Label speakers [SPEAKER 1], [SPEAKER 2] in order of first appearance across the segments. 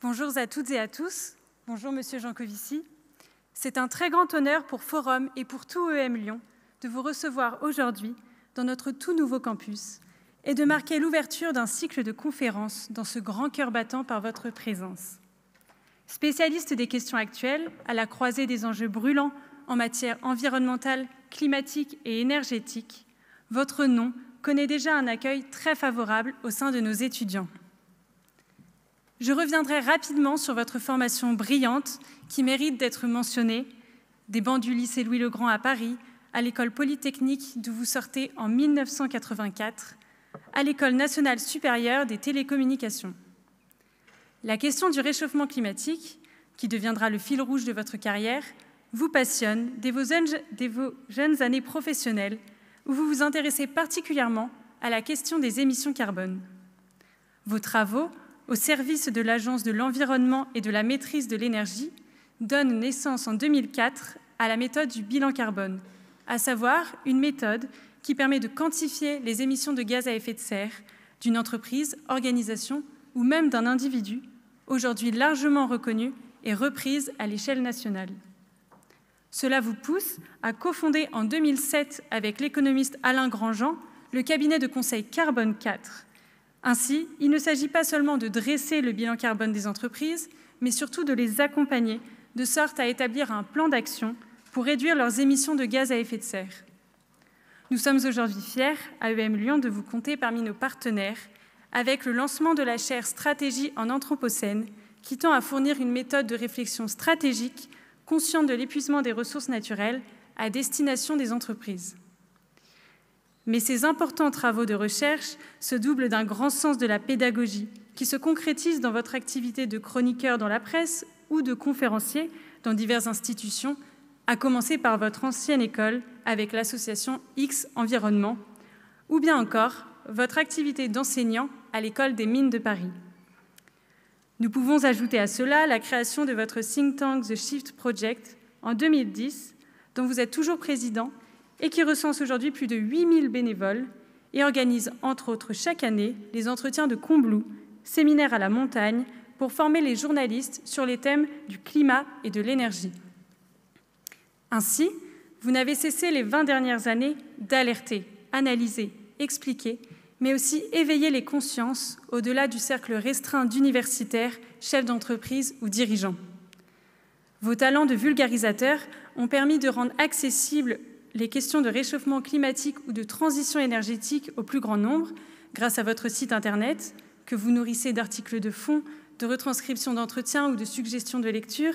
[SPEAKER 1] Bonjour à toutes et à tous. Bonjour Monsieur Jancovici. C'est un très grand honneur pour Forum et pour tout EM Lyon de vous recevoir aujourd'hui dans notre tout nouveau campus et de marquer l'ouverture d'un cycle de conférences dans ce grand cœur battant par votre présence. Spécialiste des questions actuelles, à la croisée des enjeux brûlants en matière environnementale, climatique et énergétique, votre nom connaît déjà un accueil très favorable au sein de nos étudiants. Je reviendrai rapidement sur votre formation brillante qui mérite d'être mentionnée, des bancs du lycée Louis-le-Grand à Paris, à l'école polytechnique d'où vous sortez en 1984, à l'école nationale supérieure des télécommunications. La question du réchauffement climatique, qui deviendra le fil rouge de votre carrière, vous passionne dès vos, vos jeunes années professionnelles, où vous vous intéressez particulièrement à la question des émissions carbone. Vos travaux au service de l'Agence de l'environnement et de la maîtrise de l'énergie donne naissance en 2004 à la méthode du bilan carbone, à savoir une méthode qui permet de quantifier les émissions de gaz à effet de serre d'une entreprise, organisation ou même d'un individu, aujourd'hui largement reconnue et reprise à l'échelle nationale. Cela vous pousse à cofonder en 2007 avec l'économiste Alain Grandjean le cabinet de conseil Carbone 4, ainsi, il ne s'agit pas seulement de dresser le bilan carbone des entreprises, mais surtout de les accompagner de sorte à établir un plan d'action pour réduire leurs émissions de gaz à effet de serre. Nous sommes aujourd'hui fiers, à EM Lyon, de vous compter parmi nos partenaires avec le lancement de la chaire Stratégie en Anthropocène, qui tend à fournir une méthode de réflexion stratégique consciente de l'épuisement des ressources naturelles à destination des entreprises mais ces importants travaux de recherche se doublent d'un grand sens de la pédagogie qui se concrétise dans votre activité de chroniqueur dans la presse ou de conférencier dans diverses institutions, à commencer par votre ancienne école avec l'association X Environnement, ou bien encore votre activité d'enseignant à l'école des mines de Paris. Nous pouvons ajouter à cela la création de votre think tank The Shift Project en 2010, dont vous êtes toujours président et qui recense aujourd'hui plus de 8000 bénévoles et organise entre autres chaque année les entretiens de Combloux, séminaires à la montagne, pour former les journalistes sur les thèmes du climat et de l'énergie. Ainsi, vous n'avez cessé les 20 dernières années d'alerter, analyser, expliquer, mais aussi éveiller les consciences au-delà du cercle restreint d'universitaires, chefs d'entreprise ou dirigeants. Vos talents de vulgarisateur ont permis de rendre accessible les questions de réchauffement climatique ou de transition énergétique au plus grand nombre grâce à votre site internet que vous nourrissez d'articles de fond, de retranscriptions d'entretiens ou de suggestions de lecture,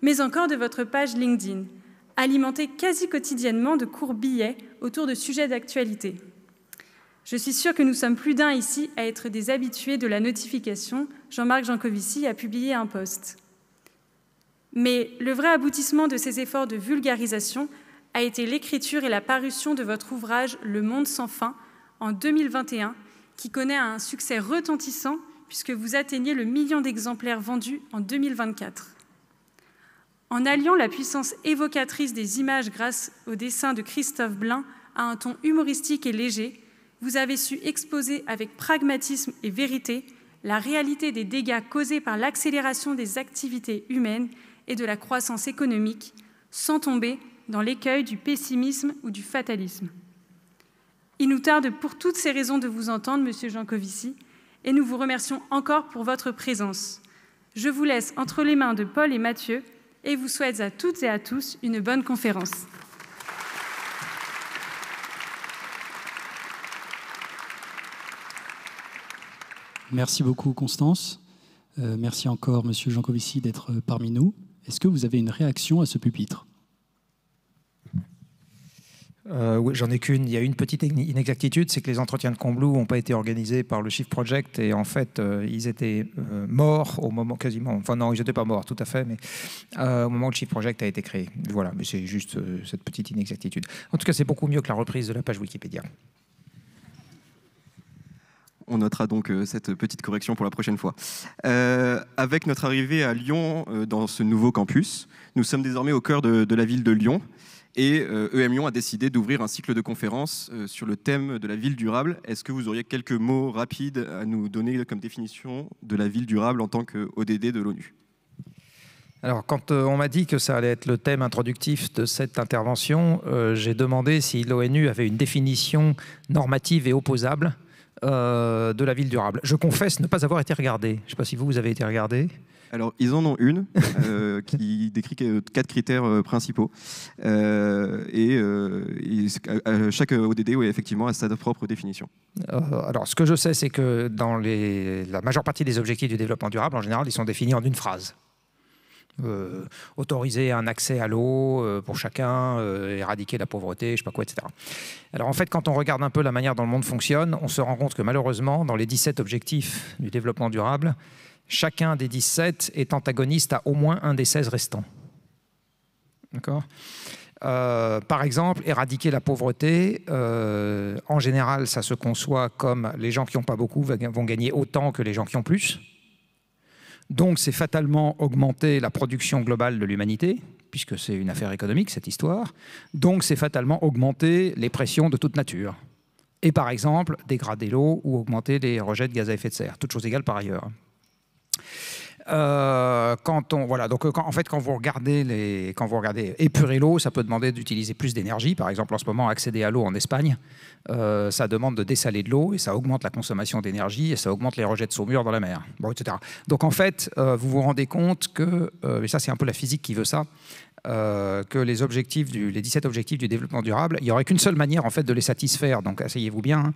[SPEAKER 1] mais encore de votre page LinkedIn, alimentée quasi quotidiennement de courts billets autour de sujets d'actualité. Je suis sûre que nous sommes plus d'un ici à être des habitués de la notification. Jean-Marc Jancovici a publié un post. Mais le vrai aboutissement de ces efforts de vulgarisation a été l'écriture et la parution de votre ouvrage Le Monde sans fin en 2021, qui connaît un succès retentissant puisque vous atteignez le million d'exemplaires vendus en 2024. En alliant la puissance évocatrice des images grâce au dessin de Christophe Blin à un ton humoristique et léger, vous avez su exposer avec pragmatisme et vérité la réalité des dégâts causés par l'accélération des activités humaines et de la croissance économique, sans tomber dans l'écueil du pessimisme ou du fatalisme. Il nous tarde pour toutes ces raisons de vous entendre, Monsieur Jancovici, et nous vous remercions encore pour votre présence. Je vous laisse entre les mains de Paul et Mathieu et vous souhaite à toutes et à tous une bonne conférence.
[SPEAKER 2] Merci beaucoup Constance. Euh, merci encore Monsieur Jancovici d'être euh, parmi nous. Est-ce que vous avez une réaction à ce pupitre
[SPEAKER 3] euh, j'en ai qu'une. Il y a une petite inexactitude, c'est que les entretiens de Combloux n'ont pas été organisés par le Chief Project et en fait, euh, ils étaient euh, morts au moment quasiment. Enfin non, ils n'étaient pas morts, tout à fait, mais au moment où le Chief Project a été créé. Voilà, mais c'est juste cette petite inexactitude. En tout cas, c'est beaucoup mieux que la reprise de la page Wikipédia.
[SPEAKER 4] On notera donc cette petite correction pour la prochaine fois. avec notre arrivée à Lyon dans ce nouveau campus, nous sommes désormais au cœur de la ville de Lyon et EM euh, e a décidé d'ouvrir un cycle de conférences euh, sur le thème de la ville durable. Est-ce que vous auriez quelques mots rapides à nous donner comme définition de la ville durable en tant qu'ODD de l'ONU
[SPEAKER 3] alors, quand euh, on m'a dit que ça allait être le thème introductif de cette intervention, j'ai demandé si l'ONU avait une définition normative et opposable de la ville durable. Je confesse ne pas avoir été regardé. Je ne sais pas si vous, vous avez été regardé.
[SPEAKER 4] Alors, ils en ont une euh, qui décrit euh, quatre critères euh, principaux.
[SPEAKER 3] et, chaque ODD, oui, effectivement, a sa propre définition. Alors, ce que je sais, c'est que dans la majeure partie des objectifs du développement durable, en général, ils sont définis en une phrase. autoriser un accès à l'eau pour chacun, éradiquer la pauvreté, je sais pas quoi, etc. Alors en fait, quand on regarde un peu la manière dont le monde fonctionne, on se rend compte que malheureusement, dans les 17 objectifs du développement durable, chacun des 17 est antagoniste à au moins un des 16 restants. D'accord euh, par exemple, éradiquer la pauvreté, euh, en général, ça se conçoit comme les gens qui n'ont pas beaucoup vont gagner autant que les gens qui ont plus. Donc, c'est fatalement augmenter la production globale de l'humanité, puisque c'est une affaire économique, cette histoire. Donc, c'est fatalement augmenter les pressions de toute nature. Et par exemple, dégrader l'eau ou augmenter les rejets de gaz à effet de serre, toutes choses égales par ailleurs. Euh, quand on voilà donc euh, en fait quand vous regardez les quand vous regardez épurer l'eau ça peut demander d'utiliser plus d'énergie par exemple en ce moment accéder à l'eau en Espagne euh, ça demande de dessaler de l'eau et ça augmente la consommation d'énergie et ça augmente les rejets de saumure dans la mer bon etc donc en fait vous vous rendez compte que et ça c'est un peu la physique qui veut ça que les objectifs du, les 17 objectifs du développement durable, il n'y aurait qu'une seule manière en fait de les satisfaire, donc asseyez-vous bien,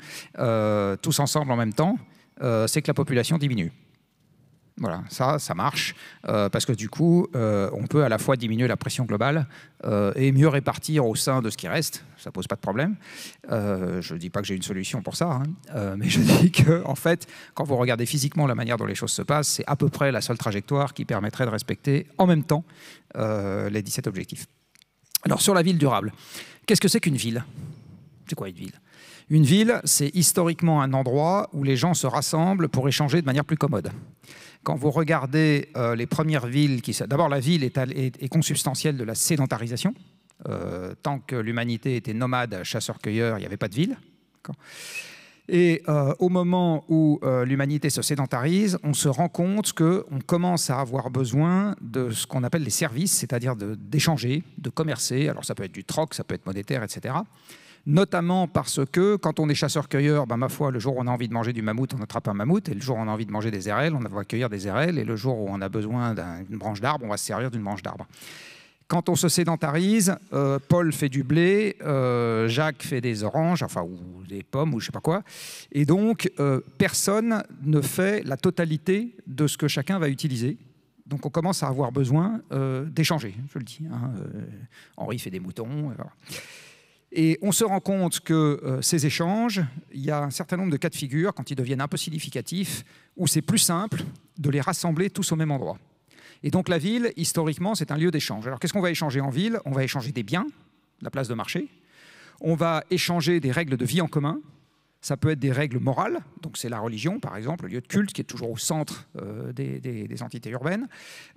[SPEAKER 3] tous ensemble en même temps, c'est que la population diminue. Voilà, ça, ça marche, euh, parce que du coup, euh, on peut à la fois diminuer la pression globale euh, et mieux répartir au sein de ce qui reste, ça ne pose pas de problème. je ne dis pas que j'ai une solution pour ça, hein. mais je dis que, en fait, quand vous regardez physiquement la manière dont les choses se passent, c'est à peu près la seule trajectoire qui permettrait de respecter en même temps les 17 objectifs. Alors, sur la ville durable, qu'est-ce que c'est qu'une ville C'est quoi une ville Une ville, c'est historiquement un endroit où les gens se rassemblent pour échanger de manière plus commode. Quand vous regardez euh, les premières villes, qui, d'abord la ville est, consubstantielle de la sédentarisation. Euh, tant que l'humanité était nomade, chasseur-cueilleur, il n'y avait pas de ville. Et euh, au moment où l'humanité se sédentarise, on se rend compte qu'on commence à avoir besoin de ce qu'on appelle les services, c'est-à-dire d'échanger, de, de, commercer. Alors ça peut être du troc, ça peut être monétaire, etc notamment parce que quand on est chasseur-cueilleur, ben, ma foi, le jour où on a envie de manger du mammouth, on attrape un mammouth, et le jour où on a envie de manger des érelles, on va cueillir des RL et le jour où on a besoin d'une branche d'arbre, on va se servir d'une branche d'arbre quand on se sédentarise, euh, Paul fait du blé, euh, Jacques fait des oranges, enfin, ou des pommes, ou je sais pas quoi. Et donc, euh, personne ne fait la totalité de ce que chacun va utiliser. Donc, on commence à avoir besoin d'échanger, je le dis. Hein, Henri fait des moutons. Voilà. Et on se rend compte que euh, ces échanges, il y a un certain nombre de cas de figure, quand ils deviennent un peu significatifs, où c'est plus simple de les rassembler tous au même endroit. Et donc la ville, historiquement, c'est un lieu d'échange. Alors qu'est-ce qu'on va échanger en ville On va échanger des biens, la place de marché. On va échanger des règles de vie en commun. Ça peut être des règles morales, donc c'est la religion par exemple, le lieu de culte qui est toujours au centre euh, des, entités urbaines,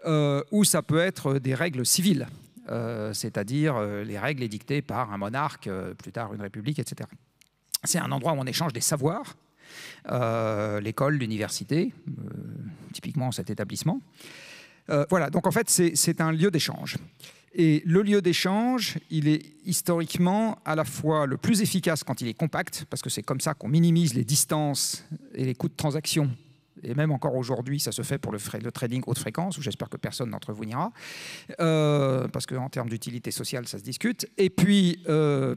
[SPEAKER 3] euh, ou ça peut être des règles civiles, euh, c'est-à-dire euh, les règles édictées par un monarque, euh, plus tard une république, etc. C'est un endroit où on échange des savoirs, l'école, l'université, typiquement cet établissement. voilà, donc en fait, c'est un lieu d'échange. Et le lieu d'échange, il est historiquement à la fois le plus efficace quand il est compact, parce que c'est comme ça qu'on minimise les distances et les coûts de transaction et même encore aujourd'hui, ça se fait pour le, trading haute fréquence, où j'espère que personne d'entre vous n'ira, euh, parce qu'en termes d'utilité sociale, ça se discute. Et puis, euh,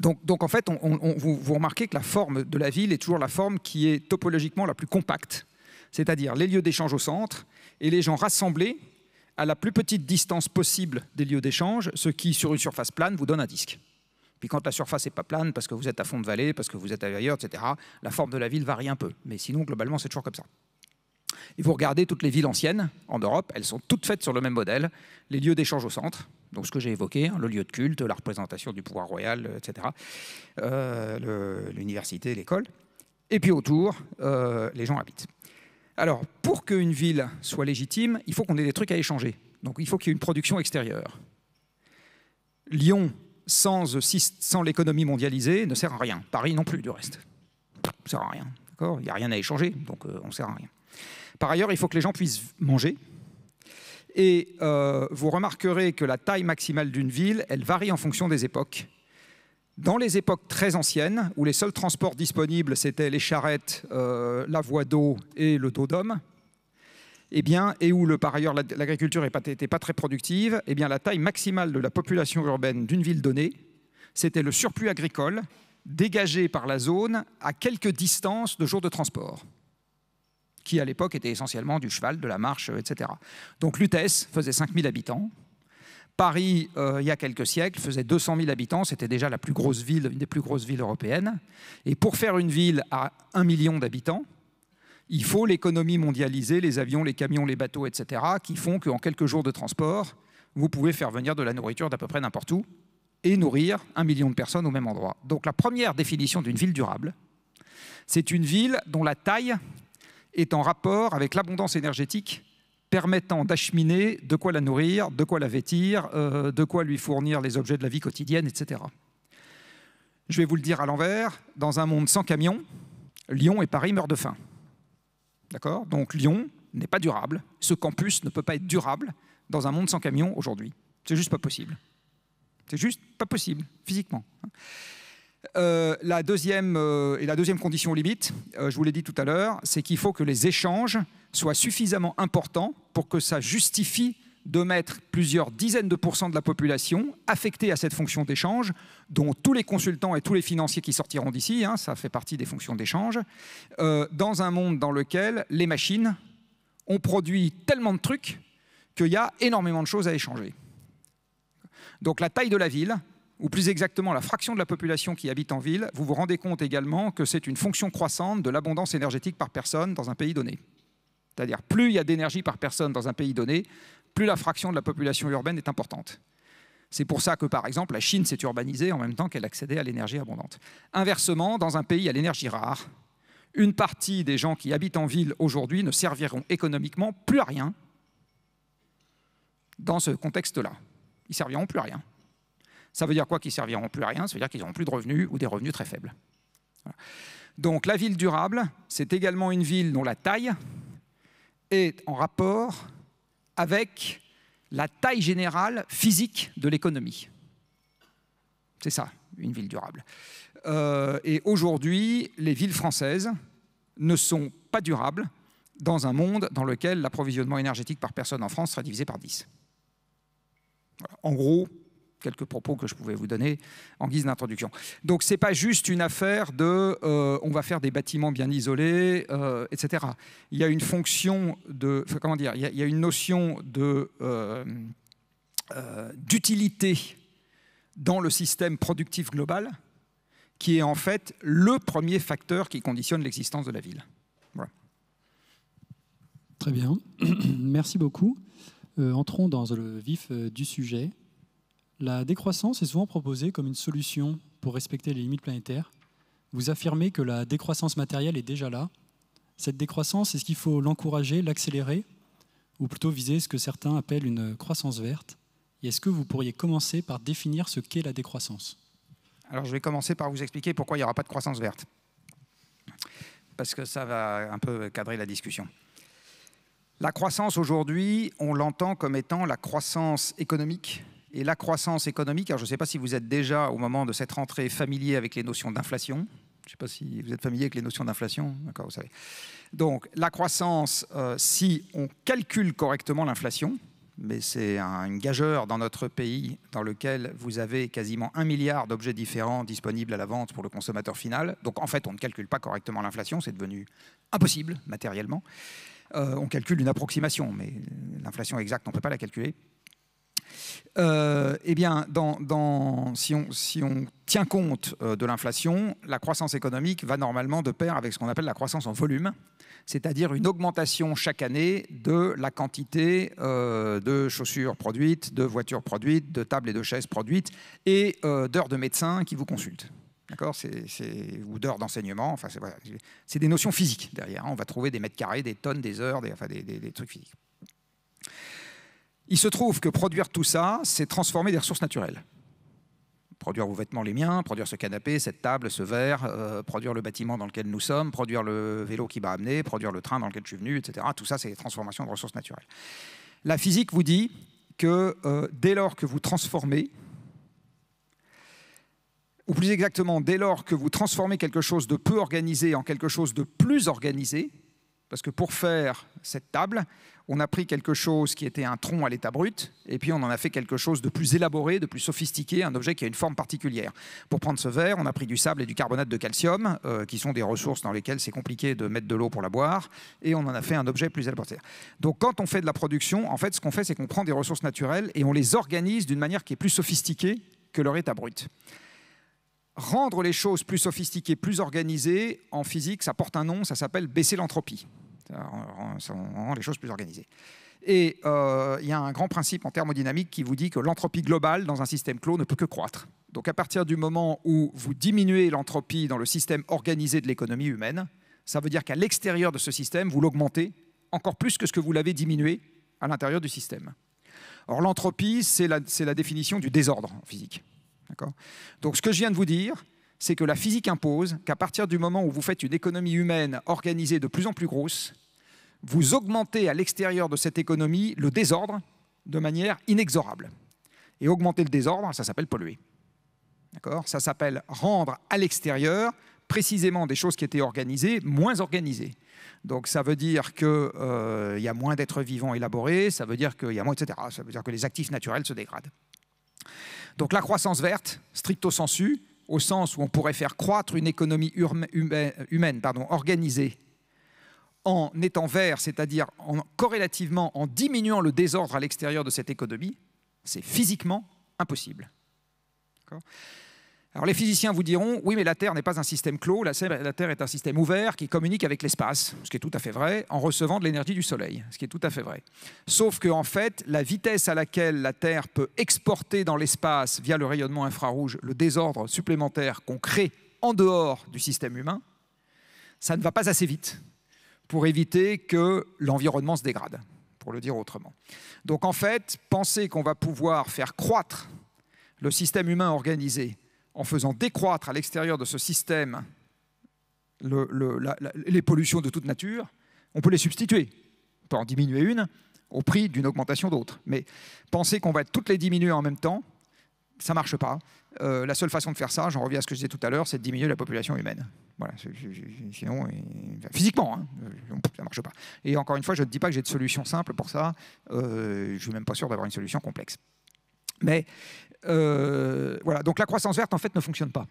[SPEAKER 3] donc, en fait, vous, remarquez que la forme de la ville est toujours la forme qui est topologiquement la plus compacte, c'est-à-dire les lieux d'échange au centre et les gens rassemblés à la plus petite distance possible des lieux d'échange, ce qui, sur une surface plane, vous donne un disque quand la surface n'est pas plane, parce que vous êtes à fond de vallée, parce que vous êtes ailleurs, etc., la forme de la ville varie un peu. Mais sinon, globalement, c'est toujours comme ça. Et vous regardez toutes les villes anciennes en Europe, elles sont toutes faites sur le même modèle. Les lieux d'échange au centre, donc ce que j'ai évoqué, hein, le lieu de culte, la représentation du pouvoir royal, euh, etc., euh, l'université, l'école. Et puis autour, euh, les gens habitent. Alors, pour qu'une ville soit légitime, il faut qu'on ait des trucs à échanger. Donc il faut qu'il y ait une production extérieure. Lyon, euh, sans, l'économie mondialisée ne sert à rien. Paris non plus, du reste. ne sert à rien. Il n'y a rien à échanger, donc euh, on ne sert à rien. Par ailleurs, il faut que les gens puissent manger. Et euh, vous remarquerez que la taille maximale d'une ville, elle varie en fonction des époques. Dans les époques très anciennes, où les seuls transports disponibles, c'était les charrettes, la voie d'eau et le dos d'homme, eh bien, et où le, par ailleurs l'agriculture n'était pas, très productive, eh bien, la taille maximale de la population urbaine d'une ville donnée, c'était le surplus agricole dégagé par la zone à quelques distances de jours de transport, qui à l'époque était essentiellement du cheval, de la marche, etc. Donc Lutèce faisait 5000 habitants. Paris, euh, il y a quelques siècles, faisait 200 000 habitants. C'était déjà la plus grosse ville, une des plus grosses villes européennes. Et pour faire une ville à 1 million d'habitants, il faut l'économie mondialisée, les avions, les camions, les bateaux, etc., qui font qu'en quelques jours de transport, vous pouvez faire venir de la nourriture d'à peu près n'importe où et nourrir un million de personnes au même endroit. Donc la première définition d'une ville durable, c'est une ville dont la taille est en rapport avec l'abondance énergétique permettant d'acheminer de quoi la nourrir, de quoi la vêtir, euh, de quoi lui fournir les objets de la vie quotidienne, etc. Je vais vous le dire à l'envers, dans un monde sans camions, Lyon et Paris meurent de faim. D'accord Donc Lyon n'est pas durable. Ce campus ne peut pas être durable dans un monde sans camions aujourd'hui. C'est juste pas possible. C'est juste pas possible, physiquement. Euh, la deuxième, euh, et la deuxième condition limite, euh, je vous l'ai dit tout à l'heure, c'est qu'il faut que les échanges soient suffisamment importants pour que ça justifie de mettre plusieurs dizaines de pourcents de la population affectée à cette fonction d'échange, dont tous les consultants et tous les financiers qui sortiront d'ici, hein, ça fait partie des fonctions d'échange, euh, dans un monde dans lequel les machines ont produit tellement de trucs qu'il y a énormément de choses à échanger. Donc la taille de la ville, ou plus exactement la fraction de la population qui habite en ville, vous vous rendez compte également que c'est une fonction croissante de l'abondance énergétique par personne dans un pays donné. C'est-à-dire plus il y a d'énergie par personne dans un pays donné, plus la fraction de la population urbaine est importante. C'est pour ça que, par exemple, la Chine s'est urbanisée en même temps qu'elle accédait à l'énergie abondante. Inversement, dans un pays à l'énergie rare, une partie des gens qui habitent en ville aujourd'hui ne serviront économiquement plus à rien dans ce contexte-là. Ils serviront plus à rien. Ça veut dire quoi qu'ils serviront plus à rien Ça veut dire qu'ils n'auront plus de revenus ou des revenus très faibles. Donc la ville durable, c'est également une ville dont la taille est en rapport avec la taille générale physique de l'économie. C'est ça, une ville durable. Euh, et aujourd'hui, les villes françaises ne sont pas durables dans un monde dans lequel l'approvisionnement énergétique par personne en France sera divisé par 10. En gros, quelques propos que je pouvais vous donner en guise d'introduction. Donc c'est pas juste une affaire de euh, on va faire des bâtiments bien isolés, euh, etc. Il y a une fonction de, comment dire, il y, a, une notion de euh, d'utilité dans le système productif global qui est en fait le premier facteur qui conditionne l'existence de la ville.
[SPEAKER 2] Voilà. Très bien, merci beaucoup. entrons dans le vif du sujet. La décroissance est souvent proposée comme une solution pour respecter les limites planétaires. Vous affirmez que la décroissance matérielle est déjà là. Cette décroissance, est-ce qu'il faut l'encourager, l'accélérer, ou plutôt viser ce que certains appellent une croissance verte Et est-ce que vous pourriez commencer par définir
[SPEAKER 3] ce qu'est la décroissance Alors je vais commencer par vous expliquer pourquoi il n'y aura pas de croissance verte, parce que ça va un peu cadrer la discussion. La croissance aujourd'hui, on l'entend comme étant la croissance économique, et la croissance économique. Alors, je ne sais pas si vous êtes déjà, au moment de cette rentrée, familier avec les notions d'inflation. Je ne sais pas si vous êtes familier avec les notions d'inflation. D'accord, vous savez. Donc, la croissance, euh, si on calcule correctement l'inflation, mais c'est une gageure dans notre pays dans lequel vous avez quasiment un milliard d'objets différents disponibles à la vente pour le consommateur final. Donc, en fait, on ne calcule pas correctement l'inflation. C'est devenu impossible matériellement. Euh, on calcule une approximation, mais l'inflation exacte, on ne peut pas la calculer. Euh, eh bien, si, on, tient compte euh, de l'inflation, la croissance économique va normalement de pair avec ce qu'on appelle la croissance en volume, c'est-à-dire une augmentation chaque année de la quantité euh, de chaussures produites, de voitures produites, de tables et de chaises produites et d'heures de médecins qui vous consultent. D'accord Ou d'heures d'enseignement. Enfin, c'est des notions physiques derrière. Hein. On va trouver des mètres carrés, des tonnes, des heures, des, des, des trucs physiques. Il se trouve que produire tout ça, c'est transformer des ressources naturelles. Produire vos vêtements, les miens, produire ce canapé, cette table, ce verre, euh, produire le bâtiment dans lequel nous sommes, produire le vélo qui m'a amené, produire le train dans lequel je suis venu, etc. Tout ça, c'est des transformations de ressources naturelles. La physique vous dit que euh, dès lors que vous transformez, ou plus exactement, dès lors que vous transformez quelque chose de peu organisé en quelque chose de plus organisé, parce que pour faire cette table, on a pris quelque chose qui était un tronc à l'état brut, et puis on en a fait quelque chose de plus élaboré, de plus sophistiqué, un objet qui a une forme particulière. Pour prendre ce verre, on a pris du sable et du carbonate de calcium, euh, qui sont des ressources dans lesquelles c'est compliqué de mettre de l'eau pour la boire, et on en a fait un objet plus élaboré. Donc quand on fait de la production, en fait, ce qu'on fait, c'est qu'on prend des ressources naturelles et on les organise d'une manière qui est plus sophistiquée que leur état brut rendre les choses plus sophistiquées, plus organisées, en physique, ça porte un nom, ça s'appelle baisser l'entropie. Ça rend les choses plus organisées. Et euh, il y a un grand principe en thermodynamique qui vous dit que l'entropie globale dans un système clos ne peut que croître. Donc à partir du moment où vous diminuez l'entropie dans le système organisé de l'économie humaine, ça veut dire qu'à l'extérieur de ce système, vous l'augmentez encore plus que ce que vous l'avez diminué à l'intérieur du système. Or l'entropie, c'est la, la définition du désordre en physique. Donc ce que je viens de vous dire, c'est que la physique impose qu'à partir du moment où vous faites une économie humaine organisée de plus en plus grosse, vous augmentez à l'extérieur de cette économie le désordre de manière inexorable. Et augmenter le désordre, ça s'appelle polluer. Ça s'appelle rendre à l'extérieur précisément des choses qui étaient organisées, moins organisées. Donc ça veut dire qu'il euh, y a moins d'êtres vivants élaborés, ça veut dire qu'il y a moins, etc. Ça veut dire que les actifs naturels se dégradent. Donc la croissance verte, stricto sensu, au sens où on pourrait faire croître une économie euh, humaine pardon, organisée en étant vert, c'est-à-dire en, corrélativement en diminuant le désordre à l'extérieur de cette économie, c'est physiquement impossible. Alors les physiciens vous diront, oui mais la Terre n'est pas un système clos, la Terre est un système ouvert qui communique avec l'espace, ce qui est tout à fait vrai, en recevant de l'énergie du Soleil, ce qui est tout à fait vrai. Sauf que en fait, la vitesse à laquelle la Terre peut exporter dans l'espace via le rayonnement infrarouge le désordre supplémentaire qu'on crée en dehors du système humain, ça ne va pas assez vite pour éviter que l'environnement se dégrade, pour le dire autrement. Donc en fait, penser qu'on va pouvoir faire croître le système humain organisé en faisant décroître à l'extérieur de ce système les pollutions de toute nature, on peut les substituer. On peut en diminuer une au prix d'une augmentation d'autres. Mais penser qu'on va toutes les diminuer en même temps, ça ne marche pas. Euh, la seule façon de faire ça, j'en reviens à ce que je disais tout à l'heure, c'est de diminuer la population humaine. Voilà, sinon, physiquement, hein, euh, ça ne marche pas. Et encore une fois, je ne dis pas que j'ai de solution simple pour ça. Euh, je ne suis même pas sûr d'avoir une solution complexe. Mais euh, voilà, donc la croissance verte, en fait, ne fonctionne pas.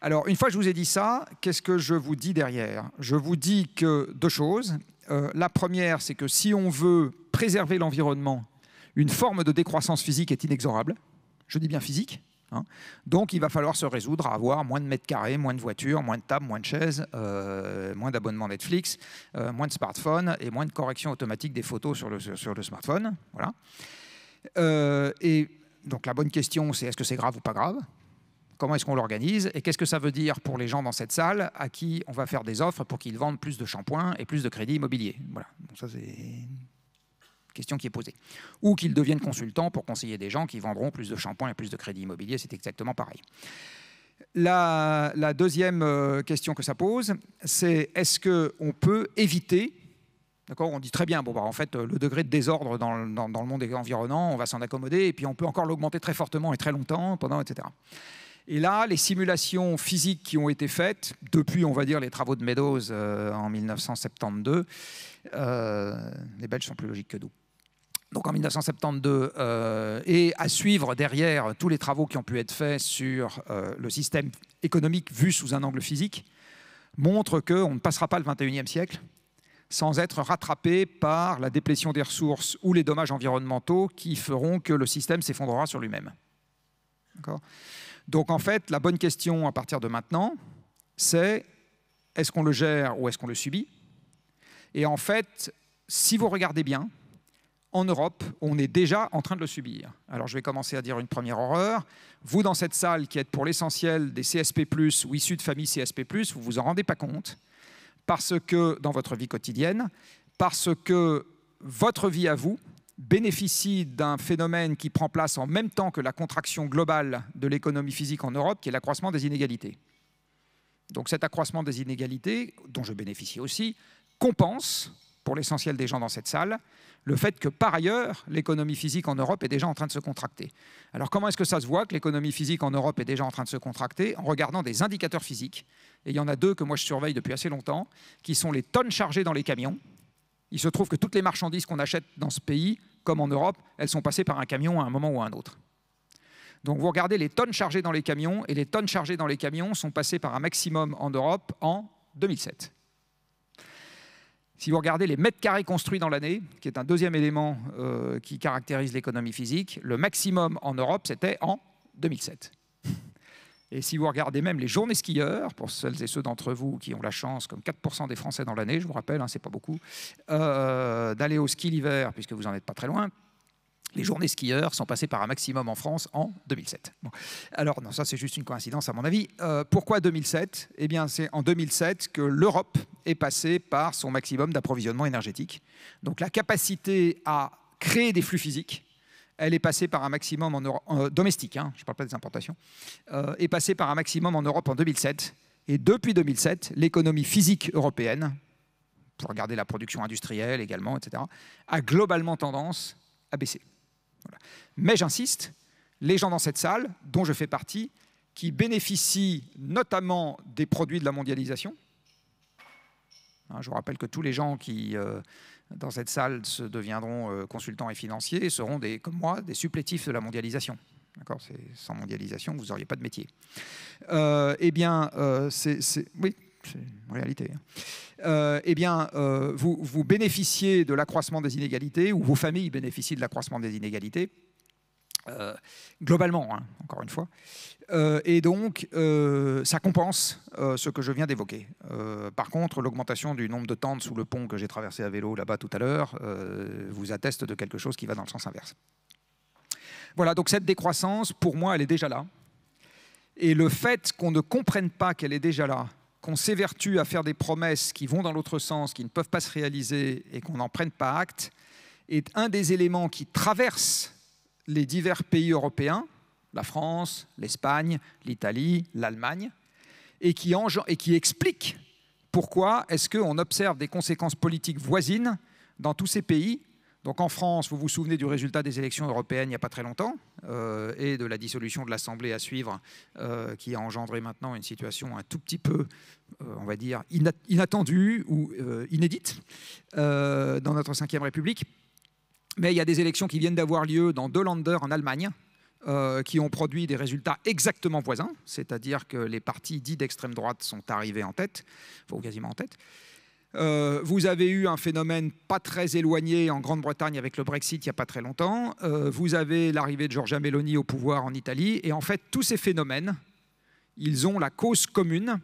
[SPEAKER 3] Alors, une fois que je vous ai dit ça, qu'est-ce que je vous dis derrière Je vous dis que deux choses. Euh, la première, c'est que si on veut préserver l'environnement, une forme de décroissance physique est inexorable. Je dis bien physique. Hein. Donc, il va falloir se résoudre à avoir moins de mètres carrés, moins de voitures, moins de tables, moins de chaises, euh, moins d'abonnements Netflix, moins de smartphones et moins de correction automatique des photos sur le, sur le smartphone. Voilà. et donc la bonne question, c'est est-ce que c'est grave ou pas grave Comment est-ce qu'on l'organise Et qu'est-ce que ça veut dire pour les gens dans cette salle à qui on va faire des offres pour qu'ils vendent plus de shampoing et plus de crédit immobilier Voilà, ça c'est une question qui est posée. Ou qu'ils deviennent consultants pour conseiller des gens qui vendront plus de shampoing et plus de crédit immobilier, c'est exactement pareil. La, la, deuxième euh, question que ça pose, c'est est-ce qu'on peut éviter D'accord On dit très bien, bon, bah, en fait, euh, le degré de désordre dans, le monde environnant, on va s'en accommoder, et puis on peut encore l'augmenter très fortement et très longtemps, pendant, etc. Et là, les simulations physiques qui ont été faites, depuis, on va dire, les travaux de Meadows euh, en 1972, euh, les Belges sont plus logiques que nous. Donc en 1972, et à suivre derrière tous les travaux qui ont pu être faits sur le système économique vu sous un angle physique, montre qu'on ne passera pas le 21e siècle sans être rattrapé par la déplétion des ressources ou les dommages environnementaux qui feront que le système s'effondrera sur lui-même. Donc en fait, la bonne question à partir de maintenant, c'est est-ce qu'on le gère ou est-ce qu'on le subit Et en fait, si vous regardez bien, en Europe, on est déjà en train de le subir. Alors je vais commencer à dire une première horreur. Vous, dans cette salle qui êtes pour l'essentiel des CSP, ou issus de familles CSP, vous ne vous en rendez pas compte parce que dans votre vie quotidienne, parce que votre vie à vous bénéficie d'un phénomène qui prend place en même temps que la contraction globale de l'économie physique en Europe, qui est l'accroissement des inégalités. Donc cet accroissement des inégalités, dont je bénéficie aussi, compense pour l'essentiel des gens dans cette salle, le fait que par ailleurs, l'économie physique en Europe est déjà en train de se contracter. Alors comment est-ce que ça se voit que l'économie physique en Europe est déjà en train de se contracter En regardant des indicateurs physiques. Et il y en a deux que moi je surveille depuis assez longtemps, qui sont les tonnes chargées dans les camions. Il se trouve que toutes les marchandises qu'on achète dans ce pays, comme en Europe, elles sont passées par un camion à un moment ou à un autre. Donc vous regardez les tonnes chargées dans les camions, et les tonnes chargées dans les camions sont passées par un maximum en Europe en 2007. Si vous regardez les mètres carrés construits dans l'année, qui est un deuxième élément euh, qui caractérise l'économie physique, le maximum en Europe, c'était en 2007. Et si vous regardez même les journées skieurs, pour celles et ceux d'entre vous qui ont la chance, comme 4% des Français dans l'année, je vous rappelle, hein, c'est pas beaucoup, euh, d'aller au ski l'hiver, puisque vous n'en êtes pas très loin, les journées skieurs sont passées par un maximum en France en 2007. Alors, non, ça c'est juste une coïncidence à mon avis. Euh, pourquoi 2007 Eh bien, c'est en 2007 que l'Europe est passée par son maximum d'approvisionnement énergétique. Donc, la capacité à créer des flux physiques, elle est passée par un maximum en Europe, euh, domestique, hein, je ne parle pas des importations, euh, est passée par un maximum en Europe en 2007. Et depuis 2007, l'économie physique européenne, pour regarder la production industrielle également, etc., a globalement tendance à baisser. Mais j'insiste, les gens dans cette salle, dont je fais partie, qui bénéficient notamment des produits de la mondialisation, hein, je vous rappelle que tous les gens qui, euh, dans cette salle, se deviendront euh, consultants et financiers seront, des, comme moi, des supplétifs de la mondialisation. D'accord Sans mondialisation, vous n'auriez pas de métier. Euh, eh bien, c'est... Oui en réalité. Hein. Euh, eh bien, euh, vous, bénéficiez de l'accroissement des inégalités, ou vos familles bénéficient de l'accroissement des inégalités, euh, globalement, hein, encore une fois. et donc, ça compense ce que je viens d'évoquer. par contre, l'augmentation du nombre de tentes sous le pont que j'ai traversé à vélo là-bas tout à l'heure vous atteste de quelque chose qui va dans le sens inverse. Voilà, donc cette décroissance, pour moi, elle est déjà là. Et le fait qu'on ne comprenne pas qu'elle est déjà là, qu'on s'évertue à faire des promesses qui vont dans l'autre sens, qui ne peuvent pas se réaliser et qu'on n'en prenne pas acte, est un des éléments qui traverse les divers pays européens, la France, l'Espagne, l'Italie, l'Allemagne, et qui, et qui explique pourquoi est-ce qu'on observe des conséquences politiques voisines dans tous ces pays donc en France, vous vous souvenez du résultat des élections européennes il n'y a pas très longtemps euh, et de la dissolution de l'Assemblée à suivre, euh, qui a engendré maintenant une situation un tout petit peu, euh, on va dire, inattendue ou inédite dans notre Ve République. Mais il y a des élections qui viennent d'avoir lieu dans deux Länder en Allemagne, qui ont produit des résultats exactement voisins, c'est-à-dire que les partis dits d'extrême droite sont arrivés en tête, ou quasiment en tête, euh, vous avez eu un phénomène pas très éloigné en Grande-Bretagne avec le Brexit il n'y a pas très longtemps. Euh, vous avez l'arrivée de Giorgia Meloni au pouvoir en Italie. Et en fait, tous ces phénomènes, ils ont la cause commune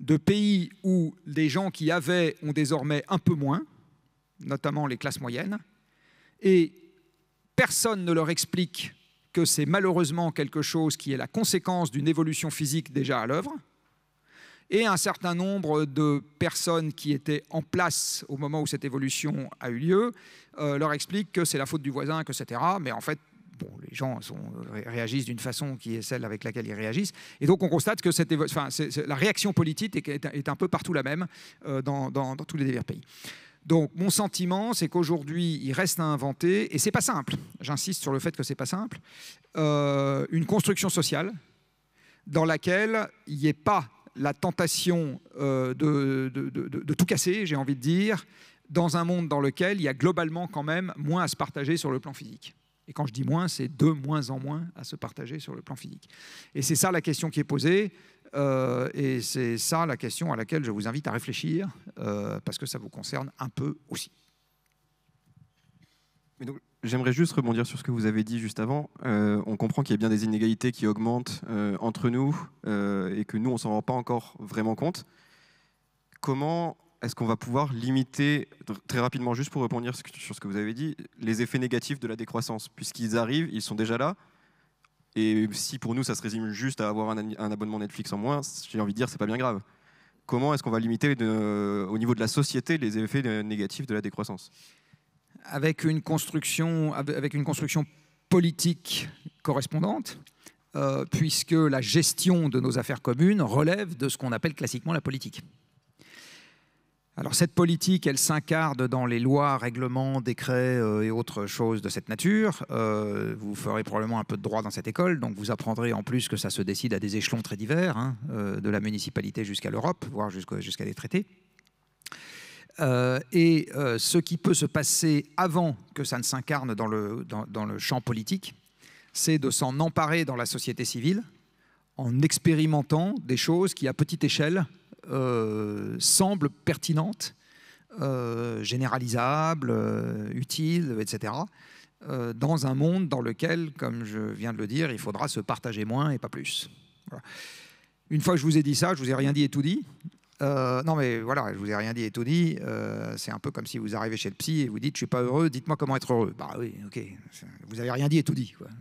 [SPEAKER 3] de pays où les gens qui avaient ont désormais un peu moins, notamment les classes moyennes. Et personne ne leur explique que c'est malheureusement quelque chose qui est la conséquence d'une évolution physique déjà à l'œuvre et un certain nombre de personnes qui étaient en place au moment où cette évolution a eu lieu euh, leur expliquent que c'est la faute du voisin, etc. Mais en fait, Bon, les gens réagissent d'une façon qui est celle avec laquelle ils réagissent. Et donc on constate que la réaction politique est, est, un peu partout la même euh, dans, tous les divers pays. Donc mon sentiment, c'est qu'aujourd'hui, il reste à inventer, et c'est pas simple, j'insiste sur le fait que c'est pas simple, euh, une construction sociale dans laquelle il n'y ait pas la tentation euh, de, tout casser, j'ai envie de dire, dans un monde dans lequel il y a globalement quand même moins à se partager sur le plan physique. Et quand je dis moins, c'est de moins en moins à se partager sur le plan physique. Et c'est ça la question qui est posée. Euh, et c'est ça la question à laquelle je vous invite à réfléchir, euh, parce que ça vous concerne un peu aussi. Mais donc,
[SPEAKER 4] J'aimerais juste rebondir sur ce que vous avez dit juste avant. Euh, on comprend qu'il y a bien des inégalités qui augmentent euh, entre nous euh, et que nous, on ne s'en rend pas encore vraiment compte. Comment est-ce qu'on va pouvoir limiter, très rapidement, juste pour rebondir sur ce que vous avez dit, les effets négatifs de la décroissance Puisqu'ils arrivent, ils sont déjà là. Et si pour nous, ça se résume juste à avoir un, un abonnement Netflix en moins, j'ai envie de dire, c'est pas bien grave. Comment est-ce qu'on va limiter de, au niveau de la société les effets négatifs de la décroissance
[SPEAKER 3] avec une construction, avec une construction politique correspondante, euh, puisque la gestion de nos affaires communes relève de ce qu'on appelle classiquement la politique. Alors cette politique, elle s'incarne dans les lois, règlements, décrets euh, et autres choses de cette nature. Euh, vous ferez probablement un peu de droit dans cette école, donc vous apprendrez en plus que ça se décide à des échelons très divers, hein, de la municipalité jusqu'à l'Europe, voire jusqu'à des traités. Euh, et euh, ce qui peut se passer avant que ça ne s'incarne dans le, champ politique, c'est de s'en emparer dans la société civile en expérimentant des choses qui, à petite échelle, euh, semblent pertinentes, généralisables, utiles, etc., dans un monde dans lequel, comme je viens de le dire, il faudra se partager moins et pas plus. Une fois que je vous ai dit ça, je vous ai rien dit et tout dit. Euh, non, mais voilà, je vous ai rien dit et tout dit. Euh, c'est un peu comme si vous arrivez chez le psy et vous dites Je suis pas heureux, dites-moi comment être heureux. Bah oui, ok. Vous avez rien dit et tout dit. Voilà.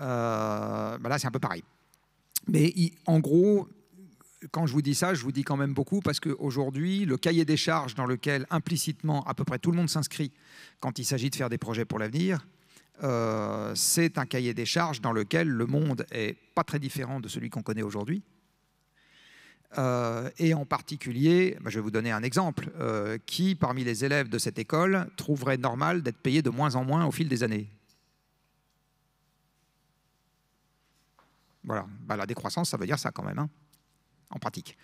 [SPEAKER 3] Euh, bah là, c'est un peu pareil. Mais en gros, quand je vous dis ça, je vous dis quand même beaucoup parce qu'aujourd'hui, le cahier des charges dans lequel implicitement à peu près tout le monde s'inscrit quand il s'agit de faire des projets pour l'avenir, c'est un cahier des charges dans lequel le monde est pas très différent de celui qu'on connaît aujourd'hui euh, et en particulier, bah, je vais vous donner un exemple, euh, qui parmi les élèves de cette école trouverait normal d'être payé de moins en moins au fil des années Voilà, bah, la décroissance, ça veut dire ça quand même, hein, en pratique.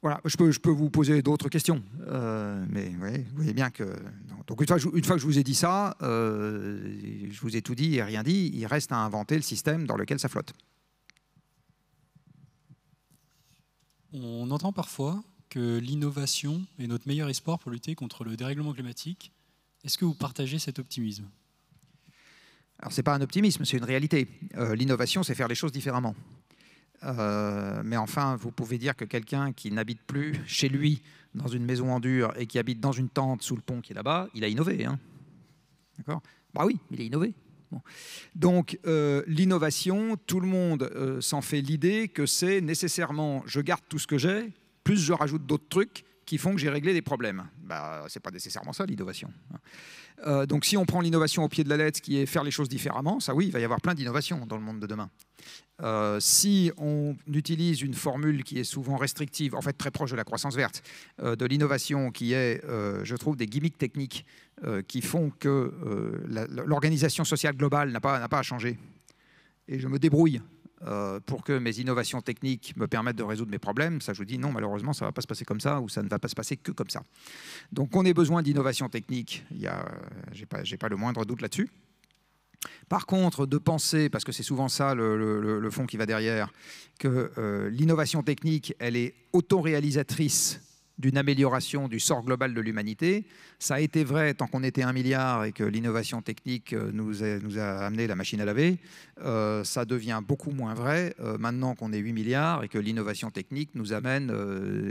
[SPEAKER 3] Voilà, je peux, je peux vous poser d'autres questions, euh, mais vous bien que... Donc une fois, une fois, que je vous ai dit ça, je vous ai tout dit et rien dit, il reste à inventer le système dans lequel ça flotte.
[SPEAKER 2] On entend parfois que l'innovation est notre meilleur espoir pour lutter contre le dérèglement climatique. Est-ce que vous partagez cet
[SPEAKER 3] optimisme Alors ce n'est pas un optimisme, c'est une réalité. Euh, l'innovation, c'est faire les choses différemment. Euh, mais enfin, vous pouvez dire que quelqu'un qui n'habite plus chez lui dans une maison en dur et qui habite dans une tente sous le pont qui est là-bas, il a innové. Hein D'accord Bah oui, il a innové. Donc euh, l'innovation, tout le monde euh, s'en fait l'idée que c'est nécessairement je garde tout ce que j'ai, plus je rajoute d'autres trucs qui font que j'ai réglé des problèmes. Bah, c'est pas nécessairement ça l'innovation. Euh, donc si on prend l'innovation au pied de la lettre, qui est faire les choses différemment, ça oui, il va y avoir plein d'innovations dans le monde de demain. Euh, si on utilise une formule qui est souvent restrictive, en fait très proche de la croissance verte, euh, de l'innovation, qui est, euh, je trouve, des gimmicks techniques qui font que l'organisation sociale globale n'a pas, pas à changer, et je me débrouille pour que mes innovations techniques me permettent de résoudre mes problèmes, ça je vous dis non, malheureusement, ça ne va pas se passer comme ça ou ça ne va pas se passer que comme ça. Donc on a besoin d'innovations techniques, je n'ai pas, pas le moindre doute là-dessus. Par contre, de penser, parce que c'est souvent ça le, fond qui va derrière, que euh, l'innovation technique, elle est autoréalisatrice d'une amélioration du sort global de l'humanité. Ça a été vrai tant qu'on était un milliard et que l'innovation technique euh, nous a, amené la machine à laver. Euh, ça devient beaucoup moins vrai maintenant qu'on est 8 milliards et que l'innovation technique nous amène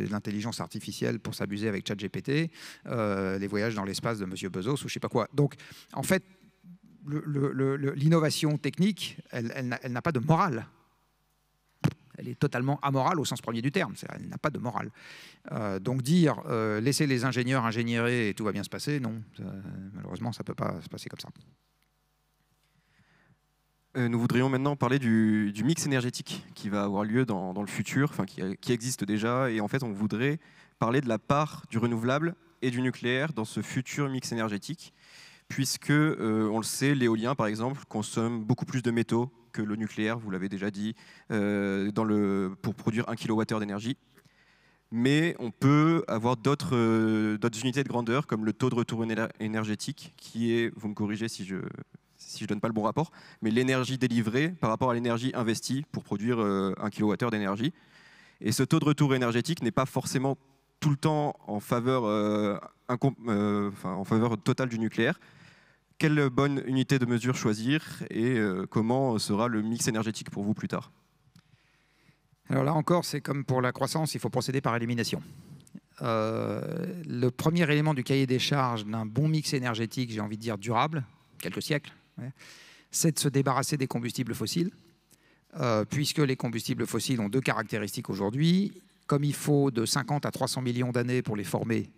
[SPEAKER 3] l'intelligence artificielle pour s'abuser avec ChatGPT, les voyages dans l'espace de M. Bezos ou je sais pas quoi. Donc, en fait, l'innovation technique, elle, n'a pas de morale. Elle est totalement amorale au sens premier du terme. Elle n'a pas de morale. Euh, donc dire euh, laisser les ingénieurs ingénierer et tout va bien se passer, non. malheureusement, ça ne peut pas se passer comme ça. Euh, nous voudrions maintenant parler du, mix
[SPEAKER 4] énergétique qui va avoir lieu dans, le futur, enfin qui, qui, existe déjà. Et en fait, on voudrait parler de la part du renouvelable et du nucléaire dans ce futur mix énergétique puisque, euh, on le sait, l'éolien, par exemple, consomme beaucoup plus de métaux que le nucléaire, vous l'avez déjà dit, euh, pour produire 1 kWh d'énergie mais on peut avoir euh, d'autres unités de grandeur, comme le taux de retour énergétique, qui est, vous me corrigez si je ne donne pas le bon rapport, mais l'énergie délivrée par rapport à l'énergie investie pour produire 1 kWh d'énergie. Et ce taux de retour énergétique n'est pas forcément tout le temps faveur, en faveur totale du nucléaire, quelle bonne unité de mesure choisir et euh, comment sera le mix énergétique pour vous plus tard
[SPEAKER 3] Alors là encore, c'est comme pour la croissance, il faut procéder par élimination. Euh, le premier élément du cahier des charges d'un bon mix énergétique, j'ai envie de dire durable, quelques siècles, c'est de se débarrasser des combustibles fossiles, euh, puisque les combustibles fossiles ont deux caractéristiques aujourd'hui. Comme il faut de 50 à 300 millions d'années pour les former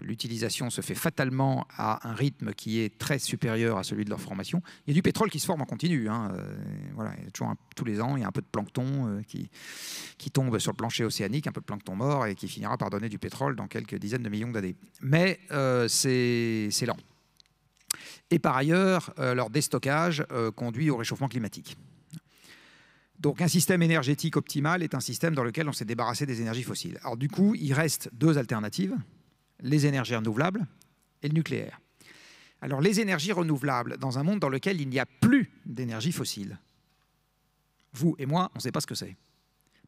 [SPEAKER 3] l'utilisation se fait fatalement à un rythme qui est très supérieur à celui de leur formation. Il y a du pétrole qui se forme en continu. Hein, euh, tous les ans, il y a un peu de plancton euh, qui, tombe sur le plancher océanique, un peu de plancton mort, et qui finira par donner du pétrole dans quelques dizaines de millions d'années. Mais euh, c'est lent. Et par ailleurs, leur déstockage conduit au réchauffement climatique. Donc un système énergétique optimal est un système dans lequel on s'est débarrassé des énergies fossiles. Alors du coup, il reste deux alternatives les énergies renouvelables et le nucléaire. Alors les énergies renouvelables, dans un monde dans lequel il n'y a plus d'énergie fossile, vous et moi, on ne sait pas ce que c'est.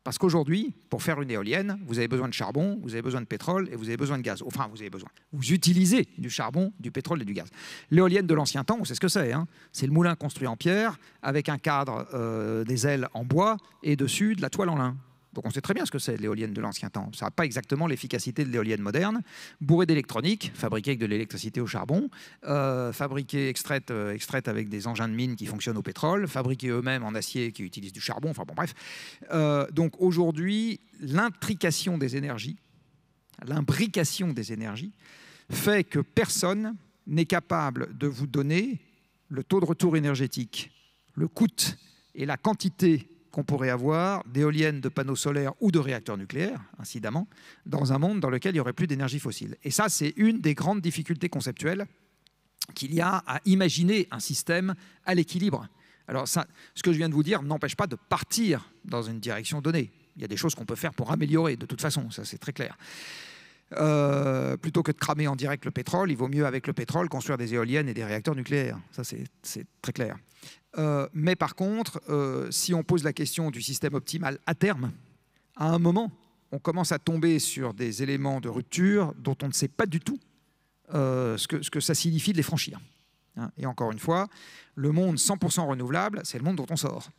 [SPEAKER 3] Parce qu'aujourd'hui, pour faire une éolienne, vous avez besoin de charbon, vous avez besoin de pétrole et vous avez besoin de gaz. Enfin, vous avez besoin. Vous utilisez du charbon, du pétrole et du gaz. L'éolienne de l'ancien temps, on sait ce que c'est. Hein. c'est le moulin construit en pierre avec un cadre, euh, des ailes en bois et dessus de la toile en lin. Donc on sait très bien ce que c'est l'éolienne de l'ancien temps. Ça n'a pas exactement l'efficacité de l'éolienne moderne. Bourrée d'électronique, fabriquée avec de l'électricité au charbon, euh, fabriquée, euh, extraite, avec des engins de mine qui fonctionnent au pétrole, fabriquée eux-mêmes en acier qui utilisent du charbon, enfin bon bref. Euh, donc aujourd'hui, l'intrication des énergies, l'imbrication des énergies, fait que personne n'est capable de vous donner le taux de retour énergétique, le coût et la quantité qu'on pourrait avoir d'éoliennes, de panneaux solaires ou de réacteurs nucléaires, incidemment, dans un monde dans lequel il n'y aurait plus d'énergie fossile. Et ça, c'est une des grandes difficultés conceptuelles qu'il y a à imaginer un système à l'équilibre. Alors ça, ce que je viens de vous dire n'empêche pas de partir dans une direction donnée. Il y a des choses qu'on peut faire pour améliorer, de toute façon, ça c'est très clair. Euh, plutôt que de cramer en direct le pétrole, il vaut mieux avec le pétrole construire des éoliennes et des réacteurs nucléaires. Ça, c'est très clair. Euh, mais par contre, euh, si on pose la question du système optimal à terme, à un moment, on commence à tomber sur des éléments de rupture dont on ne sait pas du tout ce que, ça signifie de les franchir. Hein, et encore une fois, le monde 100% renouvelable, c'est le monde dont on sort.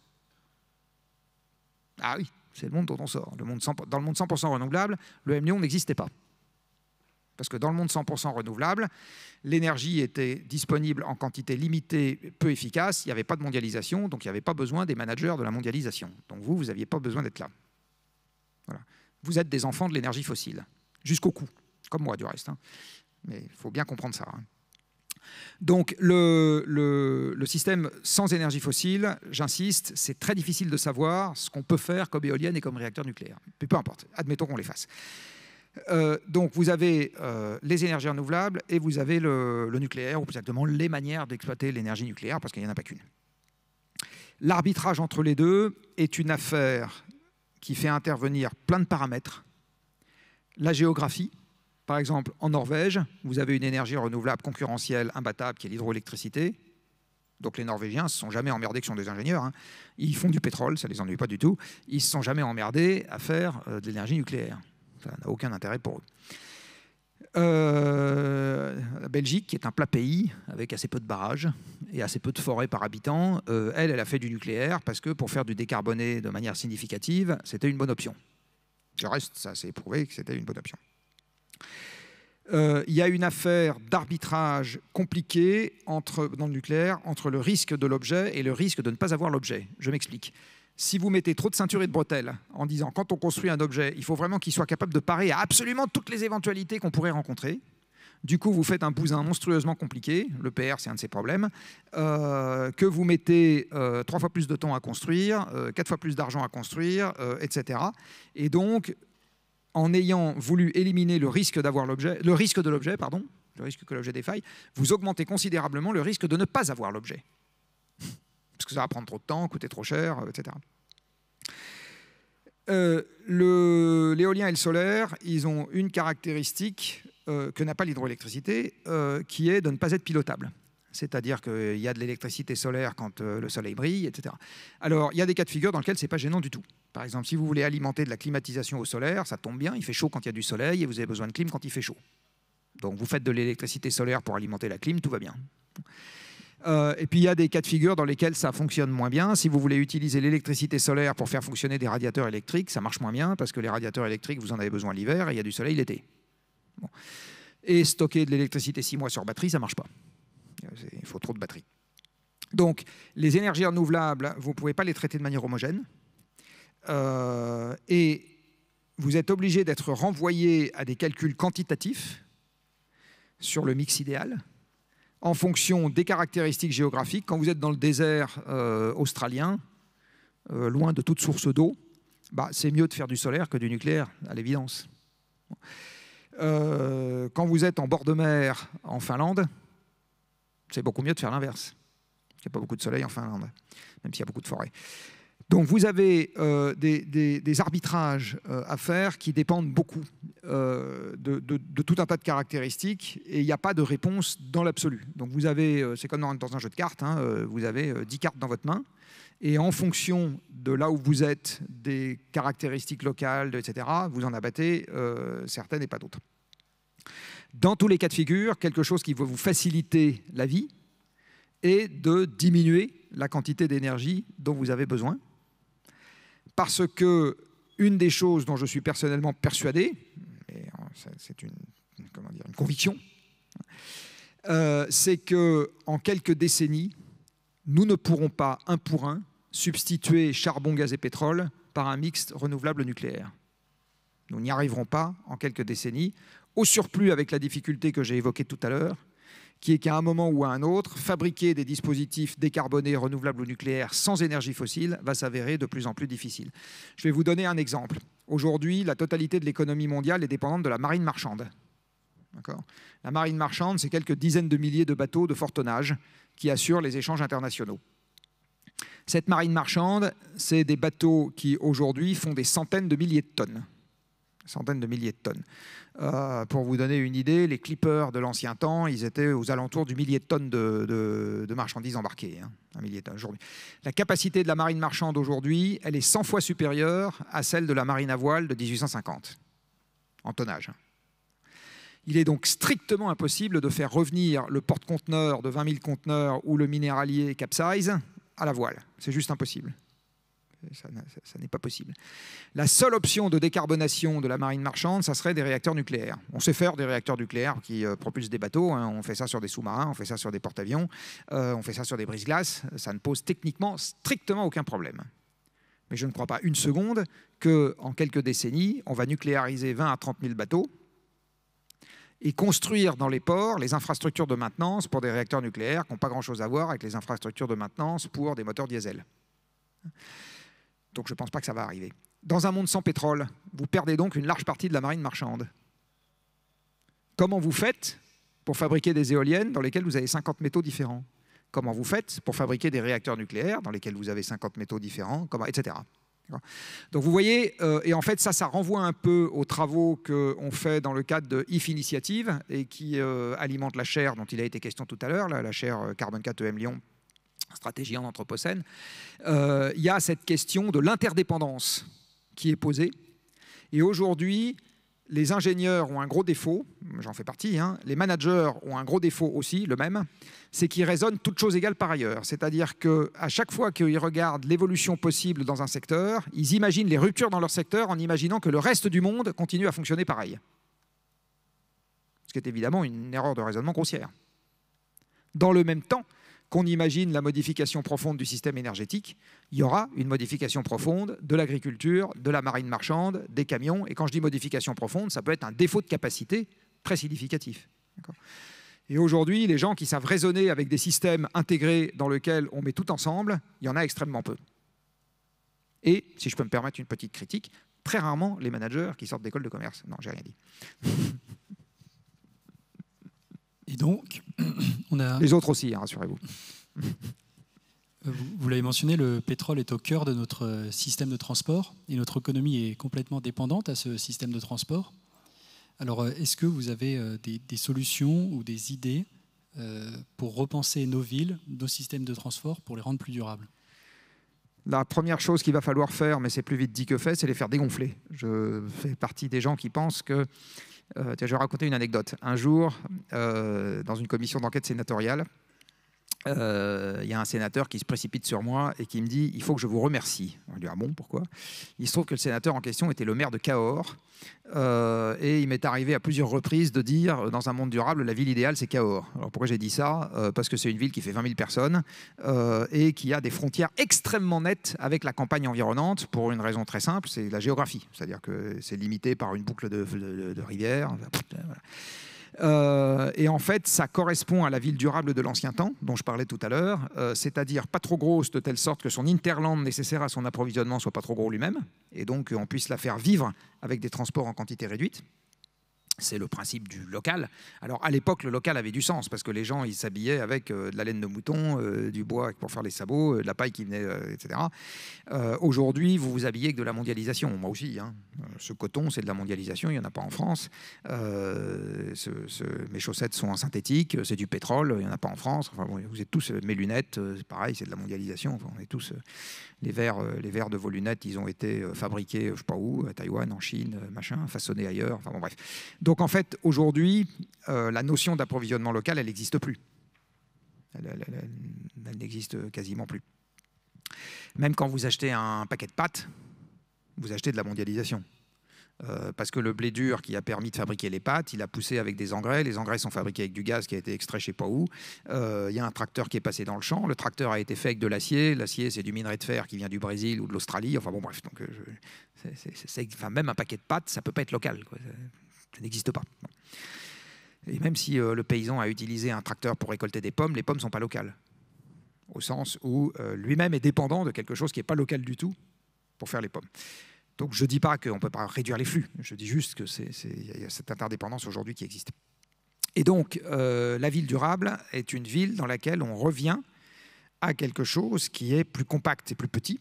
[SPEAKER 3] Ah oui, c'est le monde dont on sort. Le monde dans le monde 100% renouvelable, le M1 n'existait pas. Parce que dans le monde 100% renouvelable, l'énergie était disponible en quantité limitée, peu efficace, il n'y avait pas de mondialisation, donc il n'y avait pas besoin des managers de la mondialisation. Donc vous, vous n'aviez pas besoin d'être là. Vous êtes des enfants de l'énergie fossile, jusqu'au cou, comme moi du reste. Hein. Mais il faut bien comprendre ça. Hein. Donc le, le, système sans énergie fossile, j'insiste, c'est très difficile de savoir ce qu'on peut faire comme éolienne et comme réacteur nucléaire. Mais peu importe, admettons qu'on les fasse. Euh, donc vous avez euh, les énergies renouvelables et vous avez le, nucléaire, ou plus exactement les manières d'exploiter l'énergie nucléaire, parce qu'il n'y en a pas qu'une. L'arbitrage entre les deux est une affaire qui fait intervenir plein de paramètres. La géographie, par exemple en Norvège, vous avez une énergie renouvelable concurrentielle imbattable qui est l'hydroélectricité, donc les Norvégiens ne se sont jamais emmerdés que sont des ingénieurs. Hein. Ils font du pétrole, ça ne les ennuie pas du tout. Ils ne se sont jamais emmerdés à faire euh, de l'énergie nucléaire. Ça n'a aucun intérêt pour eux. Euh, la Belgique, qui est un plat pays avec assez peu de barrages et assez peu de forêts par habitant, euh, elle, elle a fait du nucléaire parce que pour faire du décarboné de manière significative, c'était une bonne option. Je reste, ça s'est prouvé que c'était une bonne option. Euh, il y a une affaire d'arbitrage compliquée dans le nucléaire entre le risque de l'objet et le risque de ne pas avoir l'objet. Je m'explique si vous mettez trop de ceinture et de bretelles en disant quand on construit un objet, il faut vraiment qu'il soit capable de parer à absolument toutes les éventualités qu'on pourrait rencontrer. Du coup, vous faites un bousin monstrueusement compliqué, le PR c'est un de ces problèmes, euh, que vous mettez euh, trois fois plus de temps à construire, euh, quatre fois plus d'argent à construire, etc. Et donc, en ayant voulu éliminer le risque d'avoir l'objet, le risque de l'objet, pardon, le risque que l'objet défaille, vous augmentez considérablement le risque de ne pas avoir l'objet parce que ça va prendre trop de temps, coûter trop cher, euh, etc. Euh, l'éolien et le solaire, ils ont une caractéristique euh, que n'a pas l'hydroélectricité, qui est de ne pas être pilotable. C'est-à-dire qu'il y a de l'électricité solaire quand le soleil brille, etc. Alors, il y a des cas de figure dans lesquels ce n'est pas gênant du tout. Par exemple, si vous voulez alimenter de la climatisation au solaire, ça tombe bien, il fait chaud quand il y a du soleil et vous avez besoin de clim quand il fait chaud. Donc, vous faites de l'électricité solaire pour alimenter la clim, tout va bien. Euh, et puis il y a des cas de figure dans lesquels ça fonctionne moins bien. Si vous voulez utiliser l'électricité solaire pour faire fonctionner des radiateurs électriques, ça marche moins bien parce que les radiateurs électriques, vous en avez besoin l'hiver et il y a du soleil l'été. Et stocker de l'électricité six mois sur batterie, ça ne marche pas. Il faut trop de batterie. Donc les énergies renouvelables, vous ne pouvez pas les traiter de manière homogène. Euh, et vous êtes obligé d'être renvoyé à des calculs quantitatifs sur le mix idéal en fonction des caractéristiques géographiques. Quand vous êtes dans le désert euh, australien, euh, loin de toute source d'eau, bah, c'est mieux de faire du solaire que du nucléaire, à l'évidence. Euh, quand vous êtes en bord de mer en Finlande, c'est beaucoup mieux de faire l'inverse. Il n'y a pas beaucoup de soleil en Finlande, même s'il y a beaucoup de forêts. Donc vous avez euh, des, arbitrages euh, à faire qui dépendent beaucoup euh, de, tout un tas de caractéristiques et il n'y a pas de réponse dans l'absolu. Donc vous avez, c'est comme dans un jeu de cartes, hein, vous avez 10 cartes dans votre main et en fonction de là où vous êtes, des caractéristiques locales, etc., vous en abattez certaines et pas d'autres. Dans tous les cas de figure, quelque chose qui va vous faciliter la vie est de diminuer la quantité d'énergie dont vous avez besoin parce que une des choses dont je suis personnellement persuadé, euh, c'est une, dire, une conviction, euh, c'est que en quelques décennies, nous ne pourrons pas un pour un substituer charbon, gaz et pétrole par un mixte renouvelable nucléaire. Nous n'y arriverons pas en quelques décennies. Au surplus, avec la difficulté que j'ai évoquée tout à l'heure, qui est qu'à un moment ou à un autre, fabriquer des dispositifs décarbonés, renouvelables ou nucléaires sans énergie fossile va s'avérer de plus en plus difficile. Je vais vous donner un exemple. Aujourd'hui, la totalité de l'économie mondiale est dépendante de la marine marchande. La marine marchande, c'est quelques dizaines de milliers de bateaux de fort tonnage qui assurent les échanges internationaux. Cette marine marchande, c'est des bateaux qui aujourd'hui font des centaines de milliers de tonnes centaines de milliers de tonnes. Euh, pour vous donner une idée, les clippers de l'ancien temps, ils étaient aux alentours du millier de tonnes de, marchandises embarquées. Hein, un millier La capacité de la marine marchande aujourd'hui, elle est 100 fois supérieure à celle de la marine à voile de 1850, en tonnage. Il est donc strictement impossible de faire revenir le porte-conteneur de 20 000 conteneurs ou le minéralier capsize à la voile. C'est juste impossible ça, n'est pas possible. La seule option de décarbonation de la marine marchande, ça serait des réacteurs nucléaires. On sait faire des réacteurs nucléaires qui euh, propulsent des bateaux. Hein. On fait ça sur des sous-marins, on fait ça sur des porte-avions, euh, on fait ça sur des brises-glaces. Ça ne pose techniquement strictement aucun problème. Mais je ne crois pas une seconde que, en quelques décennies, on va nucléariser 20 à 30 000 bateaux et construire dans les ports les infrastructures de maintenance pour des réacteurs nucléaires qui n'ont pas grand-chose à voir avec les infrastructures de maintenance pour des moteurs diesel. Donc je ne pense pas que ça va arriver. Dans un monde sans pétrole, vous perdez donc une large partie de la marine marchande. Comment vous faites pour fabriquer des éoliennes dans lesquelles vous avez 50 métaux différents Comment vous faites pour fabriquer des réacteurs nucléaires dans lesquels vous avez 50 métaux différents, etc. Donc vous voyez, euh, et en fait ça, ça renvoie un peu aux travaux qu'on fait dans le cadre de IF Initiative et qui euh, alimente la chair dont il a été question tout à l'heure, la, chair chaire euh, Carbone 4 e EM Lyon stratégie en Anthropocène, euh, il y a cette question de l'interdépendance qui est posée. Et aujourd'hui, les ingénieurs ont un gros défaut, j'en fais partie, hein, les managers ont un gros défaut aussi, le même, c'est qu'ils raisonnent toutes choses égales par ailleurs. C'est-à-dire qu'à chaque fois qu'ils regardent l'évolution possible dans un secteur, ils imaginent les ruptures dans leur secteur en imaginant que le reste du monde continue à fonctionner pareil. Ce qui est évidemment une erreur de raisonnement grossière. Dans le même temps, qu'on imagine la modification profonde du système énergétique, il y aura une modification profonde de l'agriculture, de la marine marchande, des camions. Et quand je dis modification profonde, ça peut être un défaut de capacité très significatif. Et aujourd'hui, les gens qui savent raisonner avec des systèmes intégrés dans lesquels on met tout ensemble, il y en a extrêmement peu. Et, si je peux me permettre une petite critique, très rarement les managers qui sortent d'école de commerce. Non, j'ai rien dit. Et donc, on a... Les autres aussi, hein, rassurez-vous.
[SPEAKER 2] Euh, vous, l'avez mentionné, le pétrole est au cœur de notre euh, système de transport et notre économie est complètement dépendante à ce système de transport. Alors, euh, est-ce que vous avez des, des, solutions ou des idées pour repenser nos villes, nos systèmes de transport, pour les rendre plus durables
[SPEAKER 3] la première chose qu'il va falloir faire, mais c'est plus vite dit que fait, c'est les faire dégonfler. Je fais partie des gens qui pensent que euh, je vais raconter une anecdote. Un jour, euh, dans une commission d'enquête sénatoriale, euh, il y a un sénateur qui se précipite sur moi et qui me dit Il faut que je vous remercie. On lui dit Ah bon, pourquoi Il se trouve que le sénateur en question était le maire de Cahors. Euh, et il m'est arrivé à plusieurs reprises de dire euh, Dans un monde durable, la ville idéale, c'est Cahors. Alors pourquoi j'ai dit ça Parce que c'est une ville qui fait 20 000 personnes et qui a des frontières extrêmement nettes avec la campagne environnante pour une raison très simple c'est la géographie. C'est-à-dire que c'est limité par une boucle de, de, de rivière. Voilà. Euh, et en fait, ça correspond à la ville durable de l'ancien temps, dont je parlais tout à l'heure, euh, c'est-à-dire pas trop grosse de telle sorte que son interland nécessaire à son approvisionnement soit pas trop gros lui-même, et donc on puisse la faire vivre avec des transports en quantité réduite. C'est le principe du local. Alors à l'époque, le local avait du sens parce que les gens ils s'habillaient avec euh, de la laine de mouton, euh, du bois pour faire les sabots, euh, de la paille qui venait, etc. Aujourd'hui, vous vous habillez avec de la mondialisation. Moi aussi. Hein. Ce coton, c'est de la mondialisation. Il n'y en a pas en France. mes chaussettes sont en synthétique. C'est du pétrole. Il n'y en a pas en France. vous êtes tous mes lunettes. C'est pareil, c'est de la mondialisation. on est tous les verres, les verres de vos lunettes. Ils ont été fabriqués, je sais pas où, à Taïwan, en Chine, machin, façonnés ailleurs. Enfin bon, bref. Donc en fait, aujourd'hui, euh, la notion d'approvisionnement local, elle n'existe plus. Elle, n'existe quasiment plus. Même quand vous achetez un paquet de pâtes, vous achetez de la mondialisation. Euh, parce que le blé dur qui a permis de fabriquer les pâtes, il a poussé avec des engrais. Les engrais sont fabriqués avec du gaz qui a été extrait je sais pas où. Il y a un tracteur qui est passé dans le champ. Le tracteur a été fait avec de l'acier. L'acier, c'est du minerai de fer qui vient du Brésil ou de l'Australie. Enfin bon, bref. Donc, euh, même un paquet de pâtes, ça ne peut pas être local n'existe pas. Et même si euh, le paysan a utilisé un tracteur pour récolter des pommes, les pommes ne sont pas locales. Au sens où euh, lui-même est dépendant de quelque chose qui n'est pas local du tout pour faire les pommes. Donc je ne dis pas qu'on ne peut pas réduire les flux, je dis juste qu'il y a cette interdépendance aujourd'hui qui existe. Et donc euh, la ville durable est une ville dans laquelle on revient à quelque chose qui est plus compact et plus petit,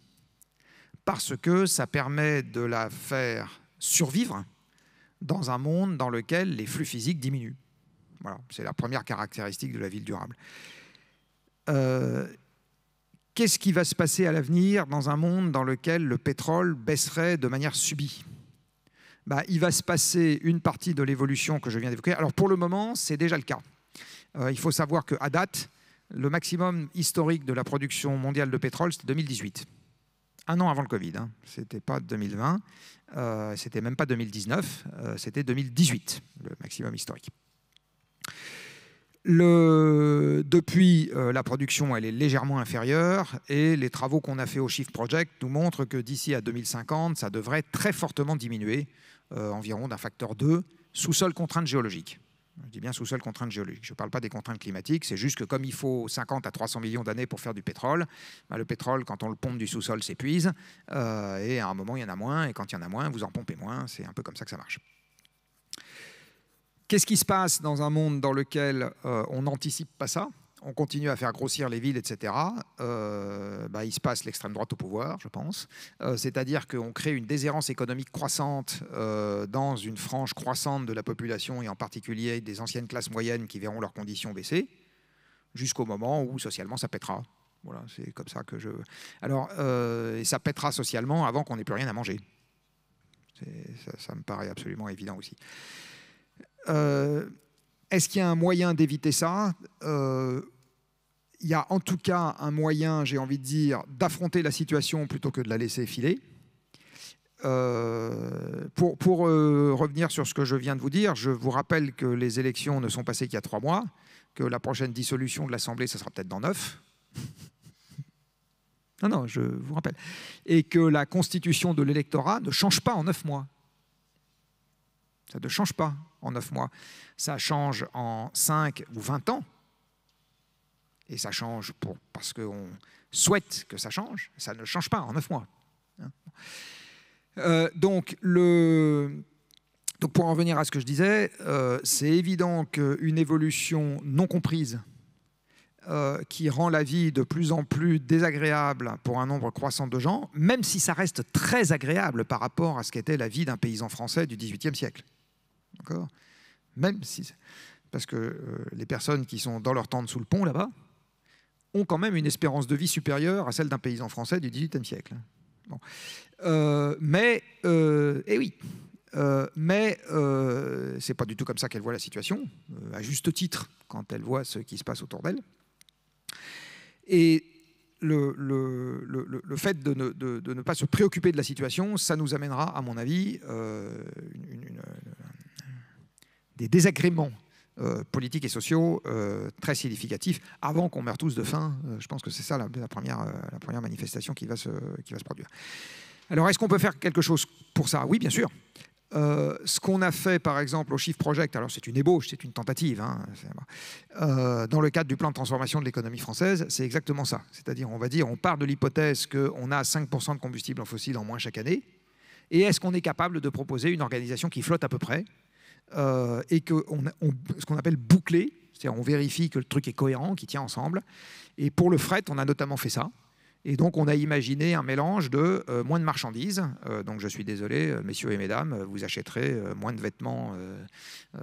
[SPEAKER 3] parce que ça permet de la faire survivre dans un monde dans lequel les flux physiques diminuent. c'est la première caractéristique de la ville durable. Euh, qu'est-ce qui va se passer à l'avenir dans un monde dans lequel le pétrole baisserait de manière subie bah, Il va se passer une partie de l'évolution que je viens d'évoquer. Alors pour le moment, c'est déjà le cas. Euh, il faut savoir qu'à date, le maximum historique de la production mondiale de pétrole, c'était 2018. Un an avant le Covid, hein. ce n'était pas 2020. Euh, c'était même pas 2019, euh, c'était 2018, le maximum historique. Depuis, euh, la production elle est légèrement inférieure et les travaux qu'on a fait au Shift Project nous montrent que d'ici à 2050, ça devrait très fortement diminuer, environ d'un facteur 2, sous seule contrainte géologique. Je dis bien sous sol contrainte géologique. Je ne parle pas des contraintes climatiques. C'est juste que comme il faut 50 à 300 millions d'années pour faire du pétrole, bah, le pétrole, quand on le pompe du sous-sol, s'épuise. Euh, et à un moment, il y en a moins. Et quand il y en a moins, vous en pompez moins. C'est un peu comme ça que ça marche. Qu'est-ce qui se passe dans un monde dans lequel euh, on n'anticipe pas ça on continue à faire grossir les villes, etc., euh, bah, il se passe l'extrême droite au pouvoir, je pense. Euh, c'est-à-dire qu'on crée une déshérence économique croissante euh, dans une frange croissante de la population, et en particulier des anciennes classes moyennes qui verront leurs conditions baisser, jusqu'au moment où socialement ça pètera. Voilà, c'est comme ça que je. Alors, ça pètera socialement avant qu'on n'ait plus rien à manger. Ça, ça, me paraît absolument évident aussi. Est-ce qu'il y a un moyen d'éviter ça euh, Il y a en tout cas un moyen, j'ai envie de dire, d'affronter la situation plutôt que de la laisser filer. Euh, pour, euh, revenir sur ce que je viens de vous dire, je vous rappelle que les élections ne sont passées qu'il y a trois mois, que la prochaine dissolution de l'Assemblée, ça sera peut-être dans neuf. non, non, je vous rappelle. Et que la constitution de l'électorat ne change pas en neuf mois. Ça ne change pas en 9 mois. Ça change en cinq ou 20 ans. Et ça change pour, parce qu'on souhaite que ça change. Ça ne change pas en neuf mois. Hein. Euh, donc, pour en revenir à ce que je disais, euh, c'est évident qu'une évolution non comprise euh, qui rend la vie de plus en plus désagréable pour un nombre croissant de gens, même si ça reste très agréable par rapport à ce qu'était la vie d'un paysan français du XVIIIe siècle. Même si. Parce que euh, les personnes qui sont dans leur tente sous le pont là-bas ont quand même une espérance de vie supérieure à celle d'un paysan français du XVIIIe siècle. Euh, mais, euh, eh oui, euh, mais c'est pas du tout comme ça qu'elle voit la situation, à juste titre, quand elle voit ce qui se passe autour d'elle. Et le, fait de ne, pas se préoccuper de la situation, ça nous amènera, à mon avis, une, des désagréments euh, politiques et sociaux euh, très significatifs avant qu'on meure tous de faim. Euh, je pense que c'est ça la, première, manifestation qui va se, produire. Alors, est-ce qu'on peut faire quelque chose pour ça Oui, bien sûr. ce qu'on a fait par exemple au Chiffre Project, alors c'est une ébauche, c'est une tentative, hein, dans le cadre du plan de transformation de l'économie française, c'est exactement ça. C'est-à-dire, on va dire, on part de l'hypothèse qu'on a 5% de combustible en fossile en moins chaque année, et est-ce qu'on est capable de proposer une organisation qui flotte à peu près, euh, et que on, ce qu'on appelle boucler, c'est-à-dire on vérifie que le truc est cohérent, qu'il tient ensemble. Et pour le fret, on a notamment fait ça. Et donc, on a imaginé un mélange de euh, moins de marchandises. Euh, donc, je suis désolé, messieurs et mesdames, vous achèterez moins de vêtements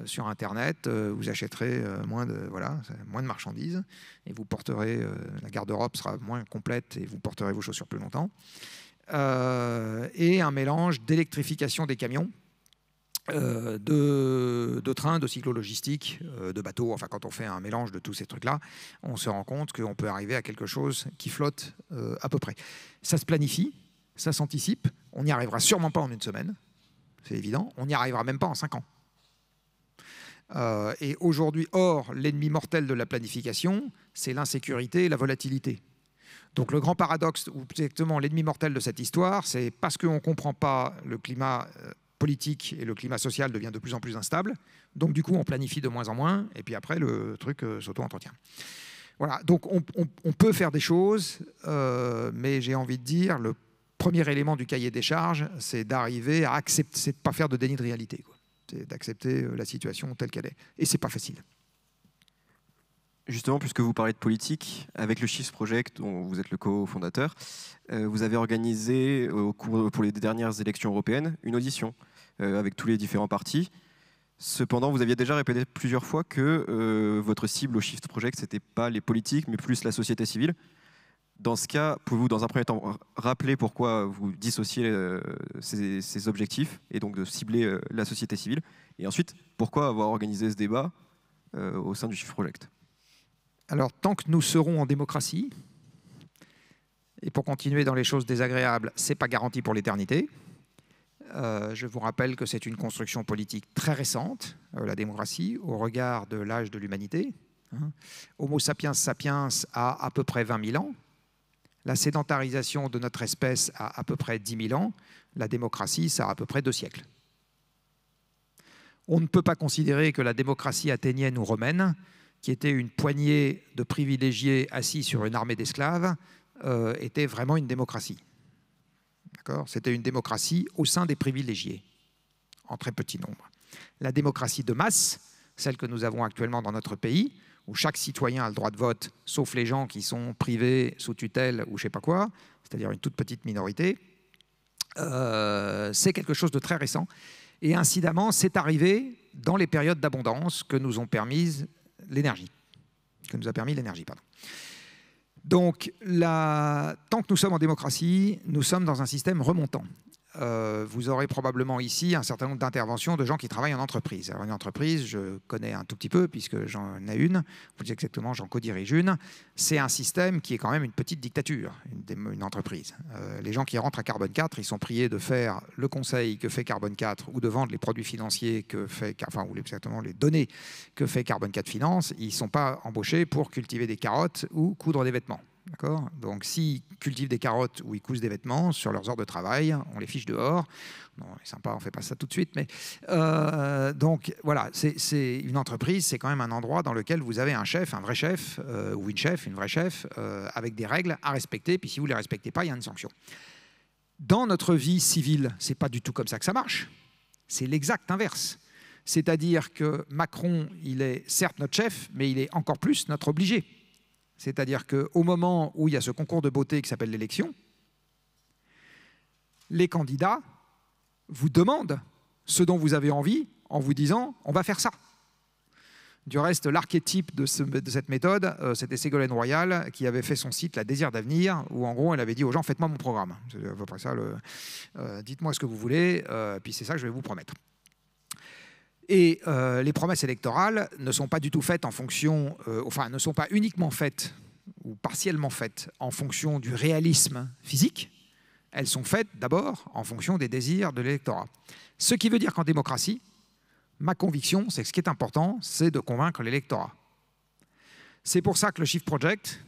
[SPEAKER 3] sur Internet, vous achèterez moins de, voilà, moins de marchandises, et vous porterez, la garde-robe sera moins complète et vous porterez vos chaussures plus longtemps. et un mélange d'électrification des camions euh, de, trains, de cyclologistique, logistiques euh, de bateaux. Enfin, quand on fait un mélange de tous ces trucs-là, on se rend compte qu'on peut arriver à quelque chose qui flotte euh, à peu près. Ça se planifie, ça s'anticipe. On n'y arrivera sûrement pas en une semaine, c'est évident. On n'y arrivera même pas en cinq ans. et aujourd'hui, or, l'ennemi mortel de la planification, c'est l'insécurité et la volatilité. Donc le grand paradoxe, ou exactement l'ennemi mortel de cette histoire, c'est parce qu'on ne comprend pas le climat politique et le climat social devient de plus en plus instable. Donc du coup, on planifie de moins en moins, et puis après, le truc euh, s'auto-entretient. Voilà, donc on, peut faire des choses, euh, mais j'ai envie de dire, le premier élément du cahier des charges, c'est d'arriver à accepter, c'est de ne pas faire de déni de réalité, c'est d'accepter euh, la situation telle qu'elle est. Et c'est pas facile.
[SPEAKER 4] Justement, puisque vous parlez de politique, avec le Shift Project, dont vous êtes le co-fondateur, euh, vous avez organisé euh, euh, pour les dernières élections européennes une audition avec tous les différents partis. Cependant, vous aviez déjà répété plusieurs fois que votre cible au Shift Project, ce n'était pas les politiques, mais plus la société civile. Dans ce cas, pouvez-vous, dans un premier temps, rappeler pourquoi vous dissociez ces, objectifs et donc de cibler la société civile Et ensuite, pourquoi avoir organisé ce débat au sein du Shift Project
[SPEAKER 3] alors, tant que nous serons en démocratie, et pour continuer dans les choses désagréables, ce n'est pas garanti pour l'éternité. Euh, je vous rappelle que c'est une construction politique très récente, euh, la démocratie, au regard de l'âge de l'humanité. Hein. Homo sapiens sapiens a à peu près 20 000 ans. La sédentarisation de notre espèce a à peu près 10 000 ans. La démocratie, ça a à peu près deux siècles. On ne peut pas considérer que la démocratie athénienne ou romaine qui était une poignée de privilégiés assis sur une armée d'esclaves, euh, était vraiment une démocratie. C'était une démocratie au sein des privilégiés, en très petit nombre. La démocratie de masse, celle que nous avons actuellement dans notre pays, où chaque citoyen a le droit de vote, sauf les gens qui sont privés sous tutelle ou je ne sais pas quoi, c'est-à-dire une toute petite minorité, euh, c'est quelque chose de très récent. Et incidemment, c'est arrivé dans les périodes d'abondance que nous ont permises l'énergie, que nous a permis l'énergie. Pardon. Donc, tant que nous sommes en démocratie, nous sommes dans un système remontant. Euh, vous aurez probablement ici un certain nombre d'interventions de gens qui travaillent en entreprise. Alors une entreprise, je connais un tout petit peu puisque j'en ai une, vous dites exactement j'en co-dirige une, c'est un système qui est quand même une petite dictature, une, entreprise. Euh, les gens qui rentrent à Carbone 4, ils sont priés de faire le conseil que fait Carbone 4 ou de vendre les produits financiers que fait, enfin ou exactement les données que fait Carbone 4 Finance. Ils ne sont pas embauchés pour cultiver des carottes ou coudre des vêtements. Donc s'ils cultivent des carottes ou ils cousent des vêtements sur leurs heures de travail, on les fiche dehors. non c'est sympa, on fait pas ça tout de suite, mais euh, donc voilà, c'est une entreprise, c'est quand même un endroit dans lequel vous avez un chef, un vrai chef euh, ou une chef, une vraie chef, euh, avec des règles à respecter. Puis si vous les respectez pas, il y a une sanction. Dans notre vie civile, c'est pas du tout comme ça que ça marche. C'est l'exact inverse. C'est-à-dire que Macron, il est certes notre chef, mais il est encore plus notre obligé. C'est-à-dire qu'au moment où il y a ce concours de beauté qui s'appelle l'élection, les candidats vous demandent ce dont vous avez envie en vous disant on va faire ça. Du reste, l'archétype de, cette méthode, euh, c'était Ségolène Royal qui avait fait son site La Désir d'avenir, où en gros elle avait dit aux gens faites-moi mon programme. C'est à peu près ça. Le... Euh, dites-moi ce que vous voulez, euh, puis c'est ça que je vais vous promettre. Et euh, les promesses électorales ne sont pas du tout faites en fonction, euh, enfin, ne sont pas uniquement faites ou partiellement faites en fonction du réalisme physique. Elles sont faites d'abord en fonction des désirs de l'électorat. Ce qui veut dire qu'en démocratie, ma conviction, c'est que ce qui est important, c'est de convaincre l'électorat. C'est pour ça que le Shift Project,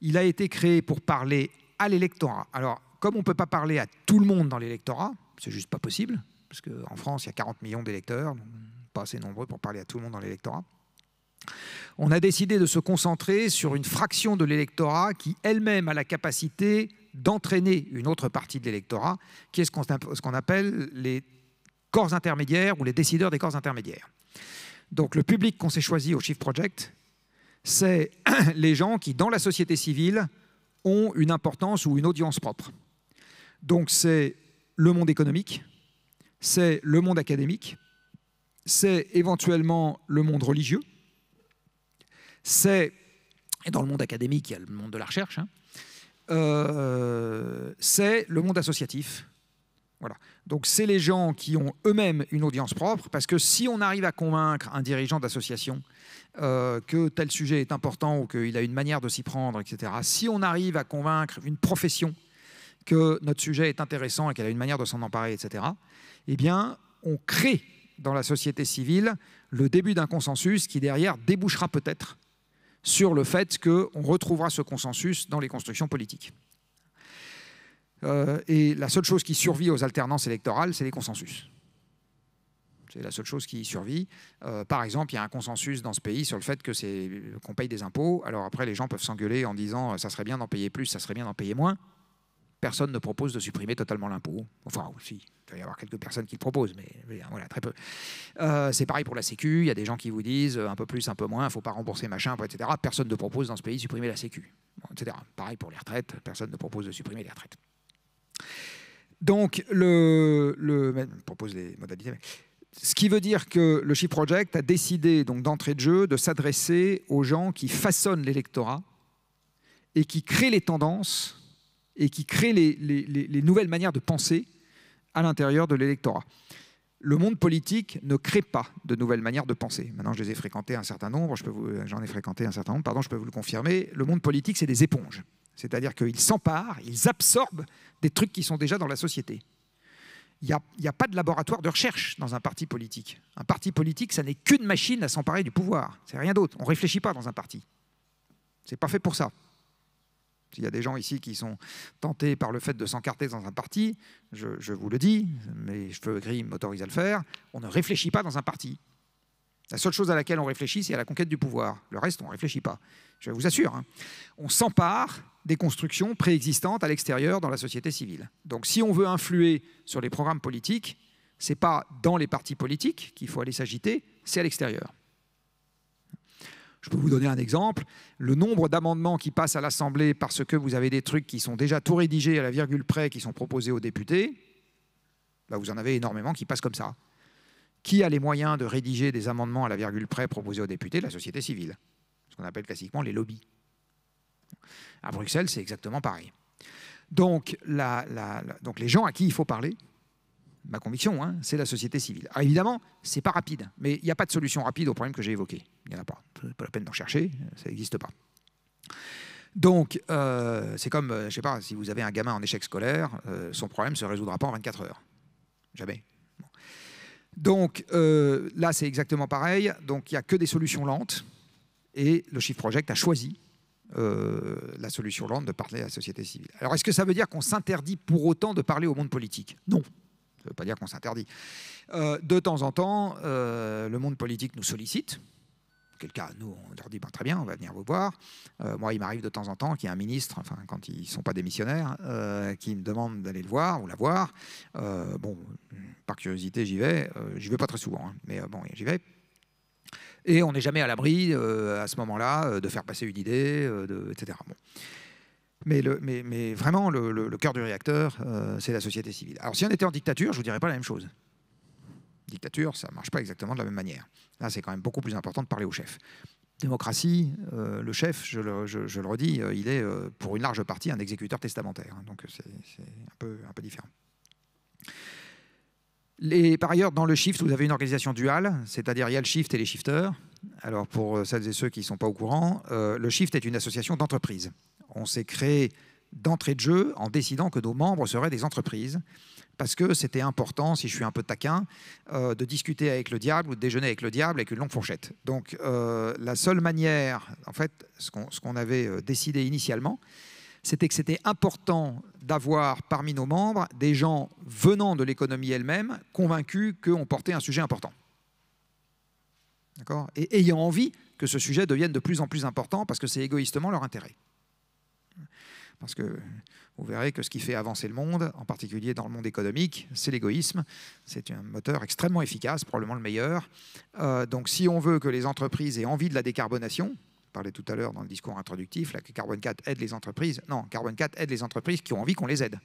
[SPEAKER 3] il a été créé pour parler à l'électorat. Alors, comme on ne peut pas parler à tout le monde dans l'électorat, c'est juste pas possible, parce qu'en France, il y a 40 millions d'électeurs, pas assez nombreux pour parler à tout le monde dans l'électorat. On a décidé de se concentrer sur une fraction de l'électorat qui elle-même a la capacité d'entraîner une autre partie de l'électorat, qui est ce qu'on appelle les corps intermédiaires ou les décideurs des corps intermédiaires. Donc le public qu'on s'est choisi au Shift Project, c'est les gens qui, dans la société civile, ont une importance ou une audience propre. Donc c'est le monde économique, c'est le monde académique, c'est éventuellement le monde religieux, c'est, et dans le monde académique, il y a le monde de la recherche, hein, euh, c'est le monde associatif. Voilà. Donc c'est les gens qui ont eux-mêmes une audience propre, parce que si on arrive à convaincre un dirigeant d'association euh, que tel sujet est important ou qu'il a une manière de s'y prendre, etc., si on arrive à convaincre une profession que notre sujet est intéressant et qu'elle a une manière de s'en emparer, etc., eh bien, on crée dans la société civile le début d'un consensus qui derrière débouchera peut-être sur le fait qu'on retrouvera ce consensus dans les constructions politiques. Euh, et la seule chose qui survit aux alternances électorales, c'est les consensus. C'est la seule chose qui survit. Euh, par exemple, il y a un consensus dans ce pays sur le fait que c'est euh, qu'on paye des impôts. Alors après, les gens peuvent s'engueuler en disant ça serait bien d'en payer plus, ça serait bien d'en payer moins personne ne propose de supprimer totalement l'impôt. Enfin, aussi, il va y avoir quelques personnes qui le proposent, mais, hein, voilà, très peu. Euh, c'est pareil pour la Sécu, il y a des gens qui vous disent euh, un peu plus, un peu moins, il ne faut pas rembourser machin, etc. Personne ne propose dans ce pays de supprimer la Sécu, etc. Pareil pour les retraites, personne ne propose de supprimer les retraites. Donc, le, propose des modalités. Ce qui veut dire que le chip Project a décidé donc d'entrée de jeu de s'adresser aux gens qui façonnent l'électorat et qui créent les tendances et qui crée les, nouvelles manières de penser à l'intérieur de l'électorat. Le monde politique ne crée pas de nouvelles manières de penser. Maintenant, je les ai fréquentés un certain nombre, j'en ai fréquenté un certain nombre, pardon, je peux vous le confirmer. Le monde politique, c'est des éponges. C'est-à-dire qu'ils s'emparent, ils absorbent des trucs qui sont déjà dans la société. Il n'y a, pas de laboratoire de recherche dans un parti politique. Un parti politique, ça n'est qu'une machine à s'emparer du pouvoir. C'est rien d'autre. On ne réfléchit pas dans un parti. C'est pas fait pour ça. Il y a des gens ici qui sont tentés par le fait de s'encarter dans un parti. Je, vous le dis, mes cheveux gris m'autorisent à le faire. On ne réfléchit pas dans un parti. La seule chose à laquelle on réfléchit, c'est à la conquête du pouvoir. Le reste, on ne réfléchit pas. Je vous assure. Hein. On s'empare des constructions préexistantes à l'extérieur dans la société civile. Donc si on veut influer sur les programmes politiques, ce n'est pas dans les partis politiques qu'il faut aller s'agiter, c'est à l'extérieur. Je peux vous donner un exemple. Le nombre d'amendements qui passent à l'Assemblée parce que vous avez des trucs qui sont déjà tout rédigés à la virgule près, qui sont proposés aux députés, bah, vous en avez énormément qui passent comme ça. Qui a les moyens de rédiger des amendements à la virgule près proposés aux députés La société civile, ce qu'on appelle classiquement les lobbies. À Bruxelles, c'est exactement pareil. donc les gens à qui il faut parler, ma conviction, hein, c'est la société civile. Alors évidemment, ce n'est pas rapide, mais il n'y a pas de solution rapide au problème que j'ai évoqué. Il n'y en a pas. Pas la peine d'en chercher, ça n'existe pas. Donc, euh, c'est comme, euh, je ne sais pas, si vous avez un gamin en échec scolaire, euh, son problème ne se résoudra pas en 24 heures. Jamais. Donc, là, c'est exactement pareil. Donc, il n'y a que des solutions lentes. Et le Chiffre Project a choisi la solution lente de parler à la société civile. Alors, est-ce que ça veut dire qu'on s'interdit pour autant de parler au monde politique Non ne veut pas dire qu'on s'interdit. Euh, de temps en temps, euh, le monde politique nous sollicite. quel cas, nous, on leur dit ben, très bien, on va venir vous voir. Euh, moi, il m'arrive de temps en temps qu'il y ait un ministre, enfin, quand ils ne sont pas démissionnaires, hein, qui me demande d'aller le voir ou la voir. bon, par curiosité, j'y vais. j'y vais pas très souvent, hein, mais bon, j'y vais et on n'est jamais à l'abri à ce moment-là de faire passer une idée, etc. Bon. Mais, vraiment, le, cœur du réacteur, euh, c'est la société civile. Alors si on était en dictature, je ne vous dirais pas la même chose. Dictature, ça ne marche pas exactement de la même manière. Là, c'est quand même beaucoup plus important de parler au chef. Démocratie, euh, le chef, je le, redis, euh, il est pour une large partie un exécuteur testamentaire. Hein. donc c'est un peu, différent. par ailleurs, dans le shift, vous avez une organisation duale, c'est-à-dire il y a le shift et les shifters. Alors pour celles et ceux qui ne sont pas au courant, le shift est une association d'entreprises on s'est créé d'entrée de jeu en décidant que nos membres seraient des entreprises parce que c'était important, si je suis un peu taquin, euh, de discuter avec le diable ou de déjeuner avec le diable avec une longue fourchette. Donc euh, la seule manière, en fait, ce qu'on avait euh, décidé initialement, c'était que c'était important d'avoir parmi nos membres des gens venant de l'économie elle-même, convaincus qu'on portait un sujet important. D'accord Et ayant envie que ce sujet devienne de plus en plus important parce que c'est égoïstement leur intérêt parce que vous verrez que ce qui fait avancer le monde, en particulier dans le monde économique, c'est l'égoïsme. C'est un moteur extrêmement efficace, probablement le meilleur. Euh, donc si on veut que les entreprises aient envie de la décarbonation, parlais tout à l'heure dans le discours introductif, la que Carbone 4 aide les entreprises. Non, Carbon 4 aide les entreprises qui ont envie qu'on les aide.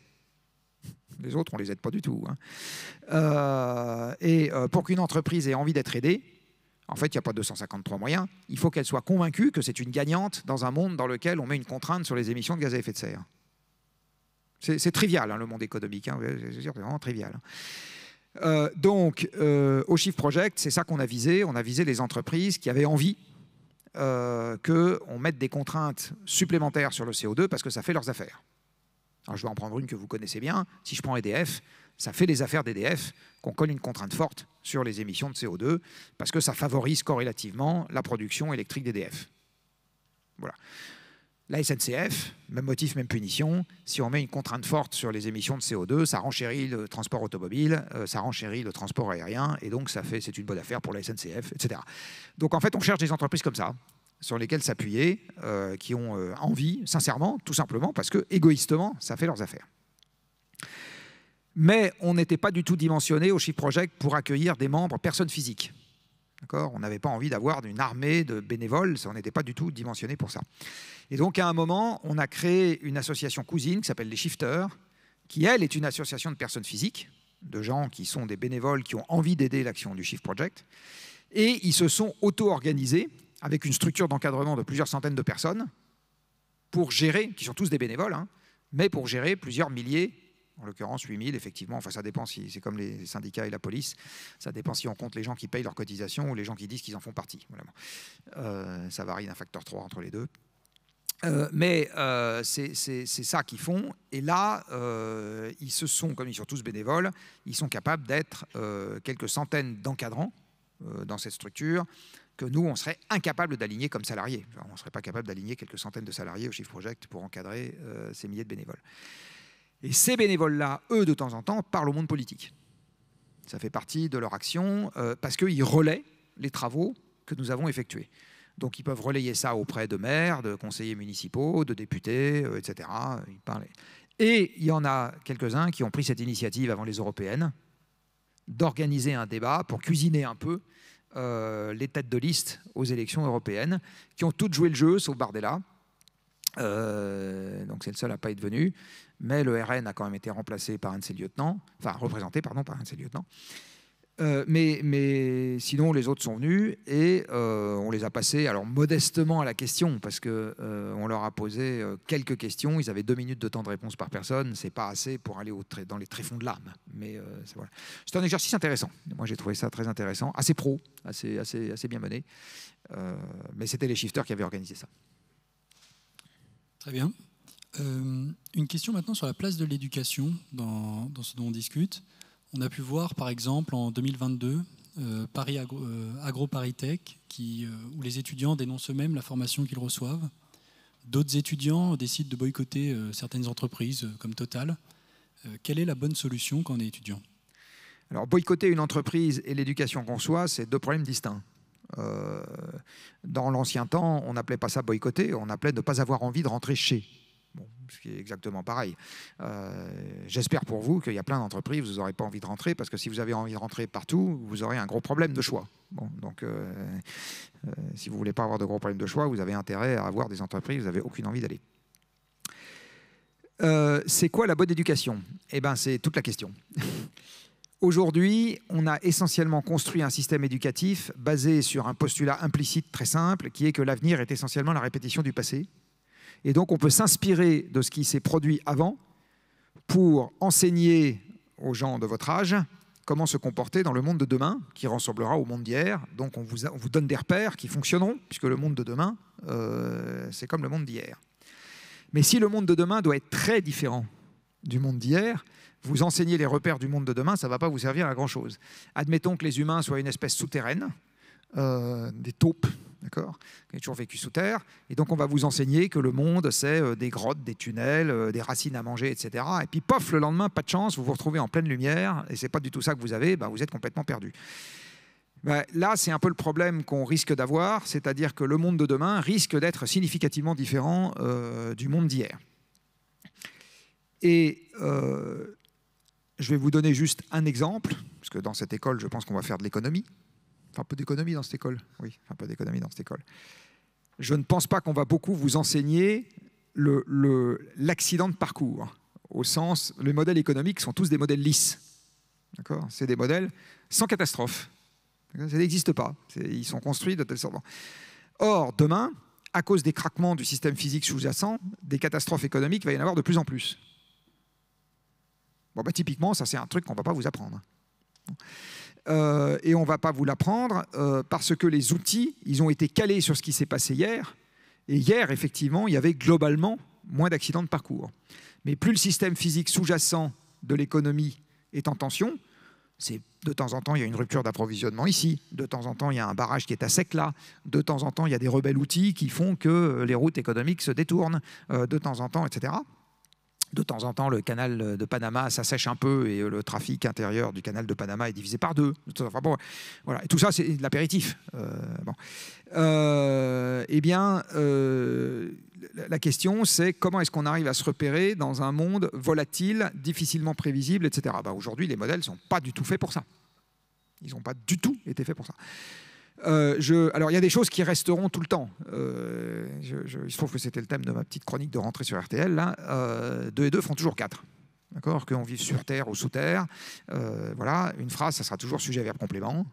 [SPEAKER 3] Les autres, on ne les aide pas du tout. Hein. Euh, et euh, pour qu'une entreprise ait envie d'être aidée, en fait, il n'y a pas 253 moyens. Il faut qu'elle soit convaincue que c'est une gagnante dans un monde dans lequel on met une contrainte sur les émissions de gaz à effet de serre. C'est trivial, hein, le monde économique. Hein. c'est vraiment trivial. Euh, donc, euh, au Chiffre Project, c'est ça qu'on a visé. On a visé les entreprises qui avaient envie euh, qu'on mette des contraintes supplémentaires sur le CO2 parce que ça fait leurs affaires. je vais en prendre une que vous connaissez bien. Si je prends EDF, ça fait les affaires d'EDF qu'on colle une contrainte forte sur les émissions de CO2 parce que ça favorise corrélativement la production électrique d'EDF. Voilà. La SNCF, même motif, même punition. Si on met une contrainte forte sur les émissions de CO2, ça renchérit le transport automobile, euh, ça renchérit le transport aérien, et donc ça fait, c'est une bonne affaire pour la SNCF, etc. Donc en fait, on cherche des entreprises comme ça, sur lesquelles s'appuyer, euh, qui ont euh, envie, sincèrement, tout simplement, parce que égoïstement, ça fait leurs affaires mais on n'était pas du tout dimensionné au Shift Project pour accueillir des membres personnes physiques. On n'avait pas envie d'avoir une armée de bénévoles, on n'était pas du tout dimensionné pour ça. Et donc à un moment, on a créé une association cousine qui s'appelle les Shifters, qui elle est une association de personnes physiques, de gens qui sont des bénévoles qui ont envie d'aider l'action du Shift Project. Et ils se sont auto-organisés avec une structure d'encadrement de plusieurs centaines de personnes pour gérer, qui sont tous des bénévoles, hein, mais pour gérer plusieurs milliers en l'occurrence 8000, effectivement. Enfin, ça dépend si c'est comme les syndicats et la police, ça dépend si on compte les gens qui payent leurs cotisations ou les gens qui disent qu'ils en font partie. Euh, ça varie d'un facteur 3 entre les deux. Euh, mais euh, c'est ça qu'ils font. Et là, ils se sont, comme ils sont tous bénévoles, ils sont capables d'être quelques centaines d'encadrants dans cette structure que nous, on serait incapable d'aligner comme salariés. on ne serait pas capable d'aligner quelques centaines de salariés au chiffre project pour encadrer ces milliers de bénévoles. Et ces bénévoles-là, eux, de temps en temps, parlent au monde politique. Ça fait partie de leur action euh, parce qu'ils relaient les travaux que nous avons effectués. Donc ils peuvent relayer ça auprès de maires, de conseillers municipaux, de députés, euh, etc. Ils Et il y en a quelques-uns qui ont pris cette initiative avant les européennes d'organiser un débat pour cuisiner un peu euh, les têtes de liste aux élections européennes, qui ont toutes joué le jeu, sauf Bardella. donc c'est le seul à ne pas être venu mais le RN a quand même été remplacé par un de ses lieutenants, enfin représenté pardon, par un de ses lieutenants. Euh, mais, mais, sinon, les autres sont venus et euh, on les a passés, alors modestement à la question, parce que euh, on leur a posé quelques questions. Ils avaient deux minutes de temps de réponse par personne. C'est pas assez pour aller au dans les tréfonds de l'âme. Mais c'est voilà. un exercice intéressant. Moi, j'ai trouvé ça très intéressant, assez pro, assez, assez, assez bien mené. mais c'était les shifters qui avaient organisé ça.
[SPEAKER 2] Très bien. Euh, une question maintenant sur la place de l'éducation dans, ce dont on discute. On a pu voir par exemple en 2022 euh, Paris Agro, euh, ParisTech qui, où les étudiants dénoncent eux-mêmes la formation qu'ils reçoivent. D'autres étudiants
[SPEAKER 3] décident de boycotter certaines entreprises comme Total. quelle est la bonne solution quand on est étudiant Alors boycotter une entreprise et l'éducation qu'on soit, c'est deux problèmes distincts. dans l'ancien temps, on n'appelait pas ça boycotter, on appelait ne pas avoir envie de rentrer chez ce qui est exactement pareil. Euh, j'espère pour vous qu'il y a plein d'entreprises, vous n'aurez pas envie de rentrer, parce que si vous avez envie de rentrer partout, vous aurez un gros problème de choix. donc, euh, euh, si vous ne voulez pas avoir de gros problèmes de choix, vous avez intérêt à avoir des entreprises, vous n'avez aucune envie d'aller. c'est quoi la bonne éducation Eh bien, c'est toute la question. Aujourd'hui, on a essentiellement construit un système éducatif basé sur un postulat implicite très simple, qui est que l'avenir est essentiellement la répétition du passé, et donc on peut s'inspirer de ce qui s'est produit avant pour enseigner aux gens de votre âge comment se comporter dans le monde de demain, qui ressemblera au monde d'hier. Donc on vous, donne des repères qui fonctionneront, puisque le monde de demain, euh, c'est comme le monde d'hier. Mais si le monde de demain doit être très différent du monde d'hier, vous enseigner les repères du monde de demain, ça ne va pas vous servir à grand-chose. Admettons que les humains soient une espèce souterraine, euh, des taupes, d'accord Qui ont toujours vécu sous terre. Et donc, on va vous enseigner que le monde, c'est euh, des grottes, des tunnels, euh, des racines à manger, etc. Et puis, pof, le lendemain, pas de chance, vous vous retrouvez en pleine lumière, et c'est pas du tout ça que vous avez, bah, vous êtes complètement perdu. Bah, là, c'est un peu le problème qu'on risque d'avoir, c'est-à-dire que le monde de demain risque d'être significativement différent du monde d'hier. Et je vais vous donner juste un exemple, parce que dans cette école, je pense qu'on va faire de l'économie peu d'économie dans cette école. Oui, un peu d'économie dans cette école. Je ne pense pas qu'on va beaucoup vous enseigner l'accident de parcours. Au sens, les modèles économiques sont tous des modèles lisses. D'accord C'est des modèles sans catastrophe. Ça n'existe pas. Ils sont construits de telle sorte. Or, demain, à cause des craquements du système physique sous-jacent, des catastrophes économiques, vont va y en avoir de plus en plus. Bon, bah, typiquement, ça, c'est un truc qu'on ne va pas vous apprendre. Euh, et on ne va pas vous l'apprendre euh, parce que les outils, ils ont été calés sur ce qui s'est passé hier. Et hier, effectivement, il y avait globalement moins d'accidents de parcours. Mais plus le système physique sous-jacent de l'économie est en tension, c'est de temps en temps, il y a une rupture d'approvisionnement ici, de temps en temps, il y a un barrage qui est à sec là, de temps en temps, il y a des rebelles outils qui font que les routes économiques se détournent, euh, de temps en temps, etc de temps en temps, le canal de Panama s'assèche un peu et euh, le trafic intérieur du canal de Panama est divisé par deux. voilà. Et tout ça, c'est de l'apéritif. Euh, euh, eh bien, la question, c'est comment est-ce qu'on arrive à se repérer dans un monde volatile, difficilement prévisible, etc. Ben, aujourd'hui, les modèles ne sont pas du tout faits pour ça. Ils n'ont pas du tout été faits pour ça. Euh, alors, il y a des choses qui resteront tout le temps. Euh, il se trouve que c'était le thème de ma petite chronique de rentrée sur RTL. Là. Euh, deux et deux font toujours quatre. D'accord Qu'on vive sur Terre ou sous Terre. voilà, une phrase, ça sera toujours sujet-verbe complément.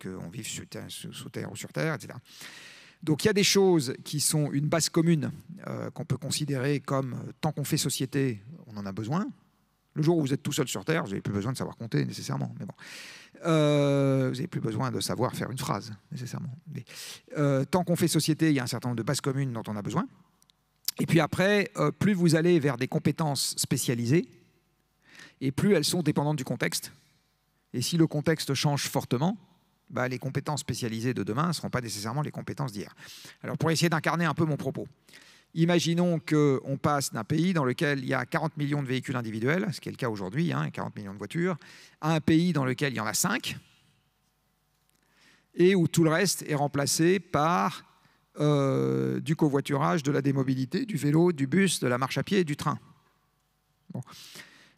[SPEAKER 3] Qu'on vive sous terre, ou sur Terre, etc. Donc il y a des choses qui sont une base commune qu'on peut considérer comme tant qu'on fait société, on en a besoin. Le jour où vous êtes tout seul sur Terre, vous n'avez plus besoin de savoir compter nécessairement. Mais bon. Euh, vous n'avez plus besoin de savoir faire une phrase, nécessairement. Euh, tant qu'on fait société, il y a un certain nombre de bases communes dont on a besoin. Et puis après, euh, plus vous allez vers des compétences spécialisées, et plus elles sont dépendantes du contexte. Et si le contexte change fortement, bah, les compétences spécialisées de demain ne seront pas nécessairement les compétences d'hier. Alors pour essayer d'incarner un peu mon propos, Imaginons qu'on passe d'un pays dans lequel il y a 40 millions de véhicules individuels, ce qui est le cas aujourd'hui, 40 hein, millions de voitures, à un pays dans lequel il y en a 5, et où tout le reste est remplacé par euh, du covoiturage, de la démobilité, du vélo, du bus, de la marche à pied et du train.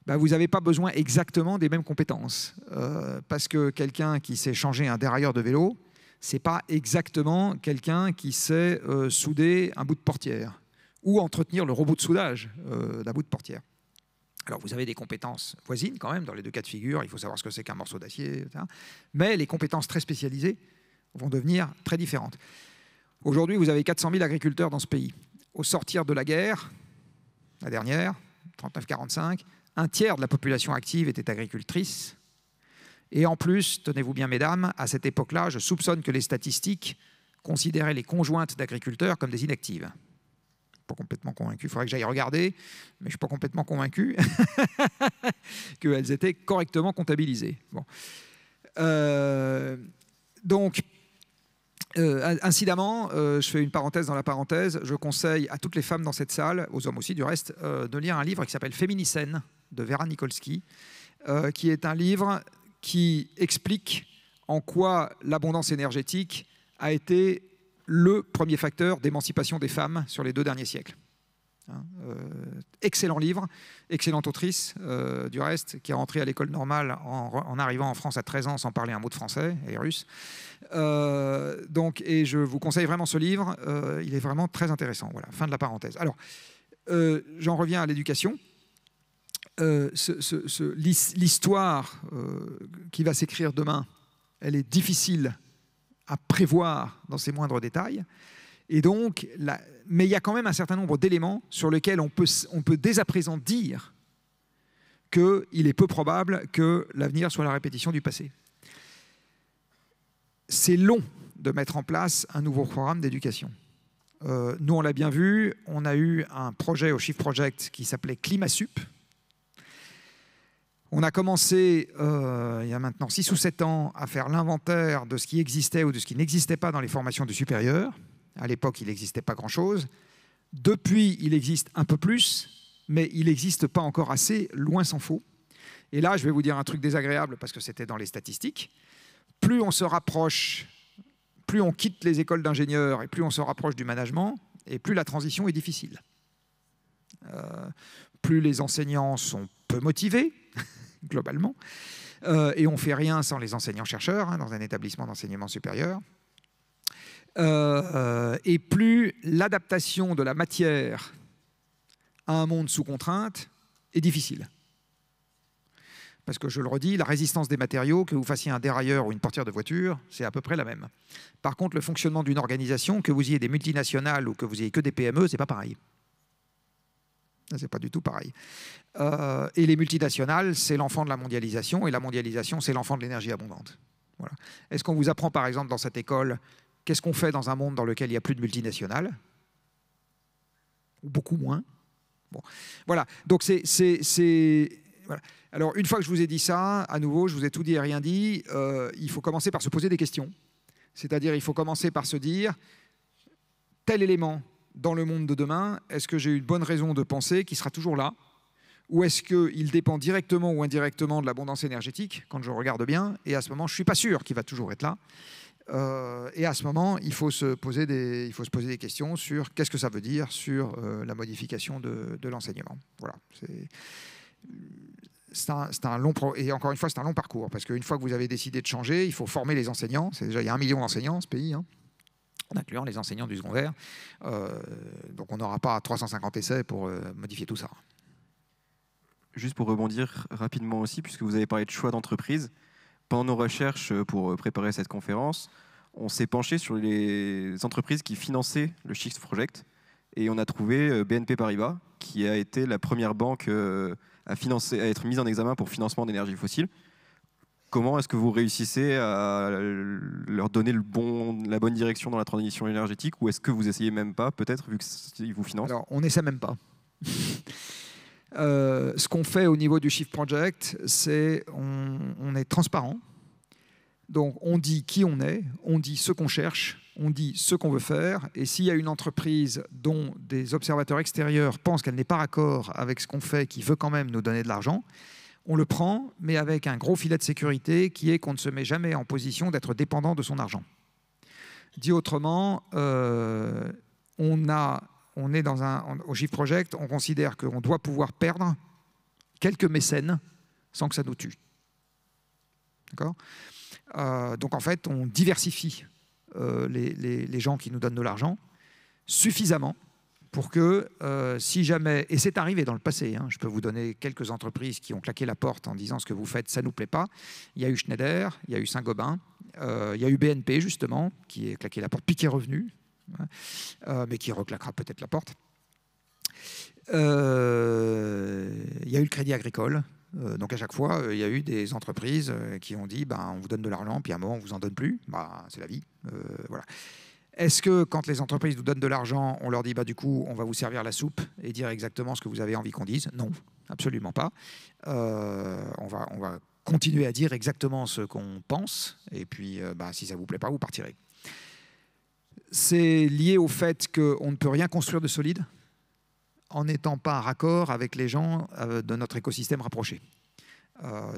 [SPEAKER 3] Ben, vous n'avez pas besoin exactement des mêmes compétences, euh, parce que quelqu'un qui sait changer un dérailleur de vélo, ce n'est pas exactement quelqu'un qui sait euh, souder un bout de portière ou entretenir le robot de soudage euh, d'un bout de portière. Alors vous avez des compétences voisines quand même dans les deux cas de figure, il faut savoir ce que c'est qu'un morceau d'acier, mais les compétences très spécialisées vont devenir très différentes. Aujourd'hui, vous avez 400 000 agriculteurs dans ce pays. Au sortir de la guerre, la dernière, 39-45, un tiers de la population active était agricultrice. Et en plus, tenez-vous bien mesdames, à cette époque-là, je soupçonne que les statistiques considéraient les conjointes d'agriculteurs comme des inactives pas complètement convaincu. Il faudrait que j'aille regarder, mais je ne suis pas complètement convaincu qu'elles étaient correctement comptabilisées. Euh, donc, euh, incidemment, euh, je fais une parenthèse dans la parenthèse, je conseille à toutes les femmes dans cette salle, aux hommes aussi du reste, de lire un livre qui s'appelle Féminicène de Vera Nikolsky, qui est un livre qui explique en quoi l'abondance énergétique a été le premier facteur d'émancipation des femmes sur les deux derniers siècles. Hein, euh, excellent livre, excellente autrice euh, du reste, qui est rentrée à l'école normale en, arrivant en France à 13 ans sans parler un mot de français et russe. Euh, donc, et je vous conseille vraiment ce livre, il est vraiment très intéressant. Voilà, fin de la parenthèse. Alors, j'en reviens à l'éducation. L'histoire qui va s'écrire demain, elle est difficile à prévoir dans ses moindres détails. Et donc, mais il y a quand même un certain nombre d'éléments sur lesquels on peut, on peut dès à présent dire qu'il est peu probable que l'avenir soit la répétition du passé. C'est long de mettre en place un nouveau programme d'éducation. Euh, nous, on l'a bien vu, on a eu un projet au Chiffre Project qui s'appelait ClimaSup, on a commencé, euh, il y a maintenant 6 ou 7 ans, à faire l'inventaire de ce qui existait ou de ce qui n'existait pas dans les formations du supérieur. À l'époque, il n'existait pas grand-chose. Depuis, il existe un peu plus, mais il n'existe pas encore assez, loin s'en faut. Et là, je vais vous dire un truc désagréable parce que c'était dans les statistiques. Plus on se rapproche, plus on quitte les écoles d'ingénieurs et plus on se rapproche du management, et plus la transition est difficile. Euh, plus les enseignants sont peu motivés, globalement. Euh, et on fait rien sans les enseignants-chercheurs hein, dans un établissement d'enseignement supérieur. Euh, et plus l'adaptation de la matière à un monde sous contrainte est difficile. Parce que je le redis, la résistance des matériaux, que vous fassiez un dérailleur ou une portière de voiture, c'est à peu près la même. Par contre, le fonctionnement d'une organisation, que vous ayez des multinationales ou que vous ayez que des PME, c'est pas pareil. C'est pas du tout pareil. Euh, et les multinationales, c'est l'enfant de la mondialisation, et la mondialisation, c'est l'enfant de l'énergie abondante. Voilà. Est-ce qu'on vous apprend, par exemple, dans cette école, qu'est-ce qu'on fait dans un monde dans lequel il n'y a plus de multinationales Ou Beaucoup moins. Bon. Voilà. Donc, c'est. Alors, une fois que je vous ai dit ça, à nouveau, je vous ai tout dit et rien dit, euh, il faut commencer par se poser des questions. C'est-à-dire, il faut commencer par se dire tel élément dans le monde de demain Est-ce que j'ai une bonne raison de penser qu'il sera toujours là Ou est-ce qu'il dépend directement ou indirectement de l'abondance énergétique, quand je regarde bien Et à ce moment, je ne suis pas sûr qu'il va toujours être là. Euh, et à ce moment, il faut, se poser des, il faut se poser des questions sur qu'est-ce que ça veut dire sur euh, la modification de, l'enseignement. Voilà. C'est un, un, long et encore une fois, c'est un long parcours parce qu'une fois que vous avez décidé de changer, il faut former les enseignants. Déjà, il y a un million d'enseignants, ce pays. Hein en incluant les enseignants du secondaire. Euh, donc on n'aura pas 350 essais pour euh, modifier tout ça. Juste pour rebondir rapidement aussi, puisque vous avez parlé
[SPEAKER 4] de choix d'entreprise, pendant nos recherches pour euh, préparer cette conférence, on s'est penché sur les entreprises qui finançaient le Shift Project et on a trouvé BNP Paribas, qui a été la première banque à, à être mise en examen pour financement d'énergie fossile. Comment est-ce que vous réussissez à leur donner la bonne direction dans la transition énergétique ou est-ce que vous essayez même pas, peut-être, vu qu'ils vous financent
[SPEAKER 3] Alors, on n'essaie même pas. Euh, ce qu'on fait au niveau du Shift Project, c'est on, est transparent. Donc, on dit qui on est, on dit ce qu'on cherche, on dit ce qu'on veut faire, et s'il y a une entreprise dont des observateurs extérieurs pensent qu'elle n'est pas raccord avec ce qu'on fait, qui veut quand même nous donner de l'argent, on le prend, mais avec un gros filet de sécurité qui est qu'on ne se met jamais en position d'être dépendant de son argent. Dit autrement, euh, on, a, on est dans un, au GIF Project, on considère qu'on doit pouvoir perdre quelques mécènes sans que ça nous tue. D'accord euh, Donc en fait, on diversifie euh, les gens qui nous donnent de l'argent suffisamment pour que euh, si jamais, et c'est arrivé dans le passé, hein, je peux vous donner quelques entreprises qui ont claqué la porte en disant ce que vous faites, ça ne nous plaît pas. Il y a eu Schneider, il y a eu Saint-Gobain, euh, il y a eu BNP justement, qui a claqué la porte, piqué qui revenu, hein, euh, mais qui reclaquera peut-être la porte. il y a eu le Crédit Agricole. Donc à chaque fois, il y a eu des entreprises qui ont dit, ben, on vous donne de l'argent, puis à un moment, on ne vous en donne plus. Bah, c'est la vie. voilà. Est-ce que quand les entreprises nous donnent de l'argent, on leur dit bah, du coup, on va vous servir la soupe et dire exactement ce que vous avez envie qu'on dise Non, absolument pas. Euh, on, va, on va continuer à dire exactement ce qu'on pense et puis euh, bah, si ça ne vous plaît pas, vous partirez. C'est lié au fait qu'on ne peut rien construire de solide en n'étant pas raccord avec les gens euh, de notre écosystème rapproché.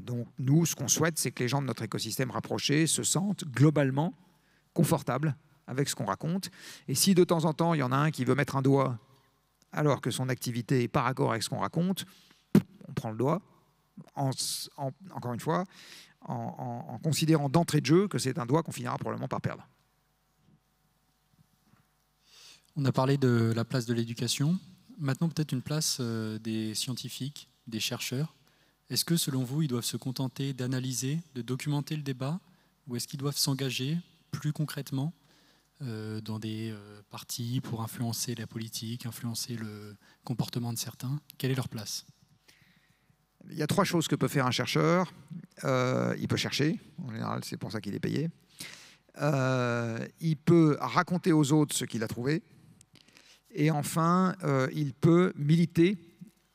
[SPEAKER 3] donc nous, ce qu'on souhaite, c'est que les gens de notre écosystème rapproché se sentent globalement confortables avec ce qu'on raconte. Et si de temps en temps, il y en a un qui veut mettre un doigt alors que son activité est par accord avec ce qu'on raconte, on prend le doigt, encore une fois, en considérant d'entrée de jeu que c'est un doigt qu'on finira probablement par perdre.
[SPEAKER 2] On a parlé de la place de l'éducation. Maintenant, peut-être une place euh, des scientifiques, des chercheurs. Est-ce que, selon vous, ils doivent se contenter d'analyser, de documenter le débat, ou est-ce qu'ils doivent s'engager plus concrètement euh, dans des euh, partis pour influencer la politique, influencer le
[SPEAKER 3] comportement de certains. Quelle est leur place Il y a trois choses que peut faire un chercheur. Euh, il peut chercher, en général c'est pour ça qu'il est payé. il peut raconter aux autres ce qu'il a trouvé. Et enfin, il peut militer